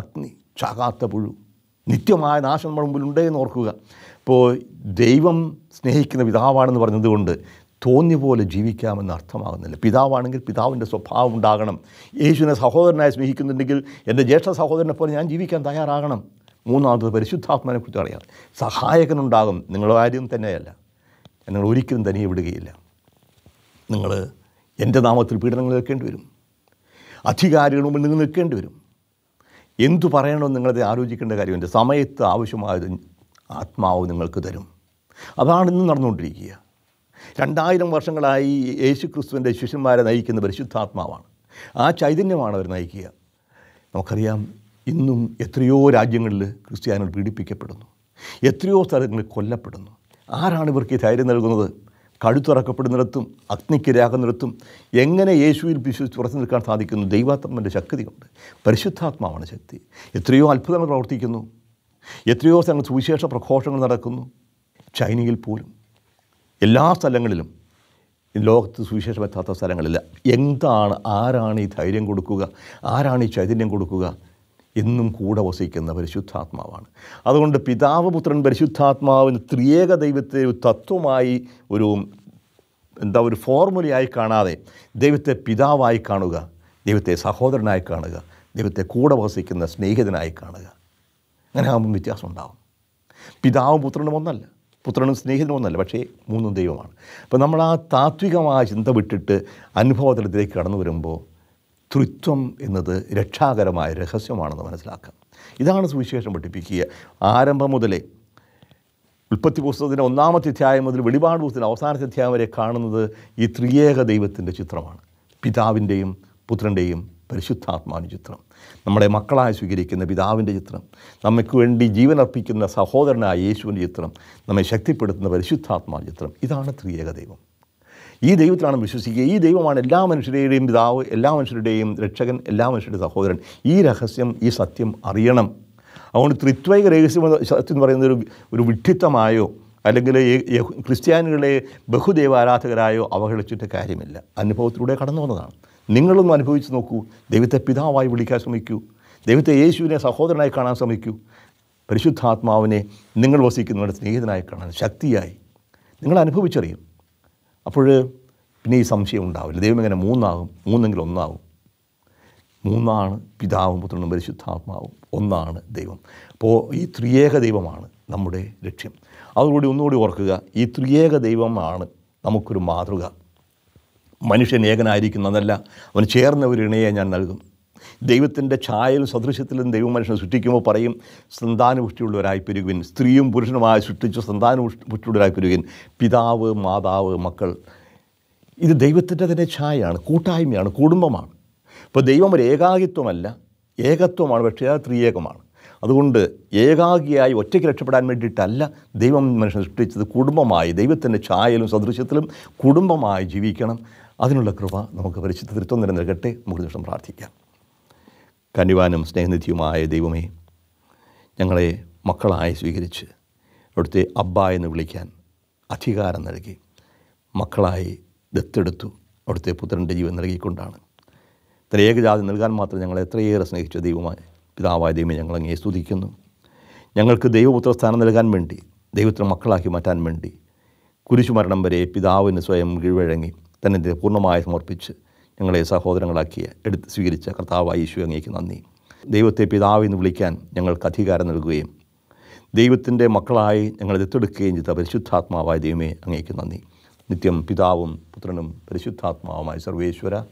അഗ്നി ചാകാത്ത പുഴു നിത്യമായ നാശം നമ്മുടെ മുമ്പിലുണ്ടേ എന്ന് ഓർക്കുക ഇപ്പോൾ ദൈവം സ്നേഹിക്കുന്ന പിതാവാണെന്ന് പറഞ്ഞതുകൊണ്ട് തോന്നിയ പോലെ ജീവിക്കാമെന്ന് അർത്ഥമാകുന്നില്ല പിതാവാണെങ്കിൽ പിതാവിൻ്റെ സ്വഭാവം ഉണ്ടാകണം യേശുവിനെ സഹോദരനായി സ്നേഹിക്കുന്നുണ്ടെങ്കിൽ എൻ്റെ ജ്യേഷ്ഠ സഹോദരനെ പോലെ ഞാൻ ജീവിക്കാൻ തയ്യാറാകണം മൂന്നാമത്തത് പരിശുദ്ധാത്മാനെക്കുറിച്ച് അറിയാം സഹായകനുണ്ടാകും നിങ്ങളുടെ കാര്യം തന്നെയല്ല നിങ്ങൾ ഒരിക്കലും തനിയെ വിടുകയില്ല നിങ്ങൾ എൻ്റെ നാമത്തിൽ പീഡനങ്ങൾ നിൽക്കേണ്ടി വരും അധികാരികൾ മുമ്പിൽ നിങ്ങൾ നിൽക്കേണ്ടി വരും എന്തു പറയണമെന്ന് നിങ്ങളത് ആലോചിക്കേണ്ട കാര്യമുണ്ട് സമയത്ത് ആവശ്യമായത് ആത്മാവ് നിങ്ങൾക്ക് തരും അതാണ് ഇന്ന് നടന്നുകൊണ്ടിരിക്കുക രണ്ടായിരം വർഷങ്ങളായി യേശു ക്രിസ്തുവിൻ്റെ ശിഷ്യന്മാരെ നയിക്കുന്ന പരിശുദ്ധാത്മാവാണ് ആ ചൈതന്യമാണ് അവർ നയിക്കുക നമുക്കറിയാം ഇന്നും എത്രയോ രാജ്യങ്ങളിൽ ക്രിസ്ത്യാനികൾ പീഡിപ്പിക്കപ്പെടുന്നു എത്രയോ സ്ഥലങ്ങളിൽ കൊല്ലപ്പെടുന്നു ആരാണ് ഇവർക്ക് ധൈര്യം നൽകുന്നത് കഴുത്തുറക്കപ്പെടുന്നിടത്തും അഗ്നിക്കിരയാകുന്നിടത്തും എങ്ങനെ യേശുവിൽ വിശ്വസിച്ച് ഉറച്ചു നിൽക്കാൻ സാധിക്കുന്നു ദൈവാത്മൻ്റെ ശക്തി കൊണ്ട് പരിശുദ്ധാത്മാവാണ് ശക്തി എത്രയോ അത്ഭുതങ്ങൾ പ്രവർത്തിക്കുന്നു എത്രയോ സ്ഥലങ്ങൾ സുവിശേഷ പ്രഘോഷങ്ങൾ നടക്കുന്നു ചൈനയിൽ പോലും എല്ലാ സ്ഥലങ്ങളിലും ലോകത്ത് സുവിശേഷമെത്താത്ത സ്ഥലങ്ങളില്ല എന്താണ് ആരാണ് ഈ ധൈര്യം കൊടുക്കുക ആരാണ് ഈ ചൈതന്യം കൊടുക്കുക എന്നും കൂടെ വസിക്കുന്ന പരിശുദ്ധാത്മാവാണ് അതുകൊണ്ട് പിതാവ് പുത്രൻ പരിശുദ്ധാത്മാവിന് ത്രിയേക ദൈവത്തെ ഒരു തത്വമായി ഒരു എന്താ ഒരു ഫോർമുലയായി കാണാതെ ദൈവത്തെ പിതാവായി കാണുക ദൈവത്തെ സഹോദരനായി കാണുക ദൈവത്തെ കൂടെ വസിക്കുന്ന സ്നേഹിതനായി കാണുക അങ്ങനെ ആകുമ്പം വ്യത്യാസം ഉണ്ടാകും പിതാവും പുത്രനും ഒന്നല്ല പുത്രനും സ്നേഹിതനും ഒന്നല്ല പക്ഷേ മൂന്നും ദൈവമാണ് അപ്പോൾ നമ്മൾ ആ താത്വികമായ ചിന്ത വിട്ടിട്ട് അനുഭവതലത്തിലേക്ക് കടന്നു വരുമ്പോൾ കർത്തൃത്വം എന്നത് രക്ഷാകരമായ രഹസ്യമാണെന്ന് മനസ്സിലാക്കാം ഇതാണ് സുവിശേഷം പഠിപ്പിക്കുക ആരംഭം മുതലേ ഉൽപ്പത്തി പുസ്തകത്തിൻ്റെ ഒന്നാമത്തെ അധ്യായം മുതൽ വെളിപാട് പുസ്തകത്തിൻ്റെ അവസാനത്തെ അധ്യായം വരെ കാണുന്നത് ഈ ത്രിയേക ദൈവത്തിൻ്റെ ചിത്രമാണ് പിതാവിൻ്റെയും പുത്രൻ്റെയും പരിശുദ്ധാത്മാവിന് ചിത്രം നമ്മുടെ മക്കളായി സ്വീകരിക്കുന്ന പിതാവിൻ്റെ ചിത്രം നമുക്ക് വേണ്ടി ജീവൻ അർപ്പിക്കുന്ന സഹോദരനായ യേശുവിൻ്റെ ചിത്രം നമ്മെ ശക്തിപ്പെടുത്തുന്ന പരിശുദ്ധാത്മാ ചിത്രം ഇതാണ് ത്രിയേക ദൈവം ഈ ദൈവത്തിലാണ് വിശ്വസിക്കുക ഈ ദൈവമാണ് എല്ലാ മനുഷ്യരുടെയും പിതാവ് എല്ലാ മനുഷ്യരുടെയും രക്ഷകൻ എല്ലാ മനുഷ്യരുടെ സഹോദരൻ ഈ രഹസ്യം ഈ സത്യം അറിയണം അതുകൊണ്ട് ത്രിത്വൈക രഹസ്യം സത്യം എന്ന് പറയുന്നത് ഒരു ഒരു വിഡ്ഢിത്തമായോ അല്ലെങ്കിൽ ക്രിസ്ത്യാനികളെ ബഹുദൈവാരാധകരായോ അവഹേളിച്ചിട്ട് കാര്യമില്ല അനുഭവത്തിലൂടെ കടന്നു വന്നതാണ് നിങ്ങളൊന്ന് അനുഭവിച്ച് നോക്കൂ ദൈവത്തെ പിതാവായി വിളിക്കാൻ ശ്രമിക്കൂ ദൈവത്തെ യേശുവിനെ സഹോദരനായി കാണാൻ ശ്രമിക്കൂ പരിശുദ്ധാത്മാവിനെ നിങ്ങൾ വസിക്കുന്നവരുടെ സ്നേഹിതനായി കാണാൻ ശക്തിയായി നിങ്ങൾ അനുഭവിച്ചറിയും അപ്പോൾ പിന്നെ ഈ സംശയം ഉണ്ടാവില്ല ദൈവം എങ്ങനെ മൂന്നാകും മൂന്നെങ്കിൽ ഒന്നാകും മൂന്നാണ് പിതാവും പുത്രനും പരിശുദ്ധാത്മാവും ഒന്നാണ് ദൈവം അപ്പോൾ ഈ ത്രിയേക ദൈവമാണ് നമ്മുടെ ലക്ഷ്യം അതുകൂടി ഒന്നുകൂടി ഓർക്കുക ഈ ത്രിയേക ദൈവമാണ് നമുക്കൊരു മാതൃക മനുഷ്യൻ ഏകനായിരിക്കുന്നതല്ല അവന് ചേർന്ന ഒരു ഇണയെ ഞാൻ നൽകും ദൈവത്തിൻ്റെ ഛായയിലും സദൃശ്യത്തിലും ദൈവം മനുഷ്യനെ സൃഷ്ടിക്കുമ്പോൾ പറയും സന്താനപുഷ്ടിയുള്ളവരായി പെരുകുവിൻ സ്ത്രീയും പുരുഷനുമായി സൃഷ്ടിച്ചു പുഷ്ടിയുള്ളവരായി പെരുകുവിൻ പിതാവ് മാതാവ് മക്കൾ ഇത് ദൈവത്തിൻ്റെ തന്നെ ഛായയാണ് കൂട്ടായ്മയാണ് കുടുംബമാണ് ഇപ്പോൾ ദൈവം ഒരു ഏകാകിത്വമല്ല ഏകത്വമാണ് പക്ഷേ അത് ത്രിയേകമാണ് അതുകൊണ്ട് ഏകാഗിയായി ഒറ്റയ്ക്ക് രക്ഷപ്പെടാൻ വേണ്ടിയിട്ടല്ല ദൈവം മനുഷ്യനെ സൃഷ്ടിച്ചത് കുടുംബമായി ദൈവത്തിൻ്റെ ഛായയിലും സദൃശ്യത്തിലും കുടുംബമായി ജീവിക്കണം അതിനുള്ള കൃപ നമുക്ക് പരിശുദ്ധ തൃത്വം നിലനിൽക്കട്ടെ നമുക്ക് ദിവസം പ്രാർത്ഥിക്കാം കനിവാനും സ്നേഹനിധിയുമായ ദൈവമേ ഞങ്ങളെ മക്കളായി സ്വീകരിച്ച് അവിടുത്തെ അബ്ബ എന്ന് വിളിക്കാൻ അധികാരം നൽകി മക്കളായി ദത്തെടുത്തു അവിടുത്തെ പുത്രൻ്റെ ജീവൻ നൽകിക്കൊണ്ടാണ് ഇത്ര ഏകജാതി നൽകാൻ മാത്രം ഞങ്ങളെ എത്രയേറെ സ്നേഹിച്ച ദൈവമായി പിതാവായ ദൈവമേ ഞങ്ങളങ്ങേ സ്തുതിക്കുന്നു ഞങ്ങൾക്ക് ദൈവപുത്ര സ്ഥാനം നൽകാൻ വേണ്ടി ദൈവത്തിന് മക്കളാക്കി മാറ്റാൻ വേണ്ടി കുരിശുമരണം വരെ പിതാവിന് സ്വയം കീഴ്വഴങ്ങി തന്നെ പൂർണ്ണമായി സമർപ്പിച്ച് ഞങ്ങളെ സഹോദരങ്ങളാക്കിയ എടുത്ത് സ്വീകരിച്ച കർത്താവായി യേശു അങ്ങേക്ക് നന്ദി ദൈവത്തെ എന്ന് വിളിക്കാൻ ഞങ്ങൾക്ക് അധികാരം നൽകുകയും ദൈവത്തിൻ്റെ മക്കളായി ഞങ്ങൾ ദത്തെടുക്കുകയും ചെയ്ത പരിശുദ്ധാത്മാവായ ദൈവമേ അങ്ങേക്ക് നന്ദി നിത്യം പിതാവും പുത്രനും പരിശുദ്ധാത്മാവുമായ സർവേശ്വര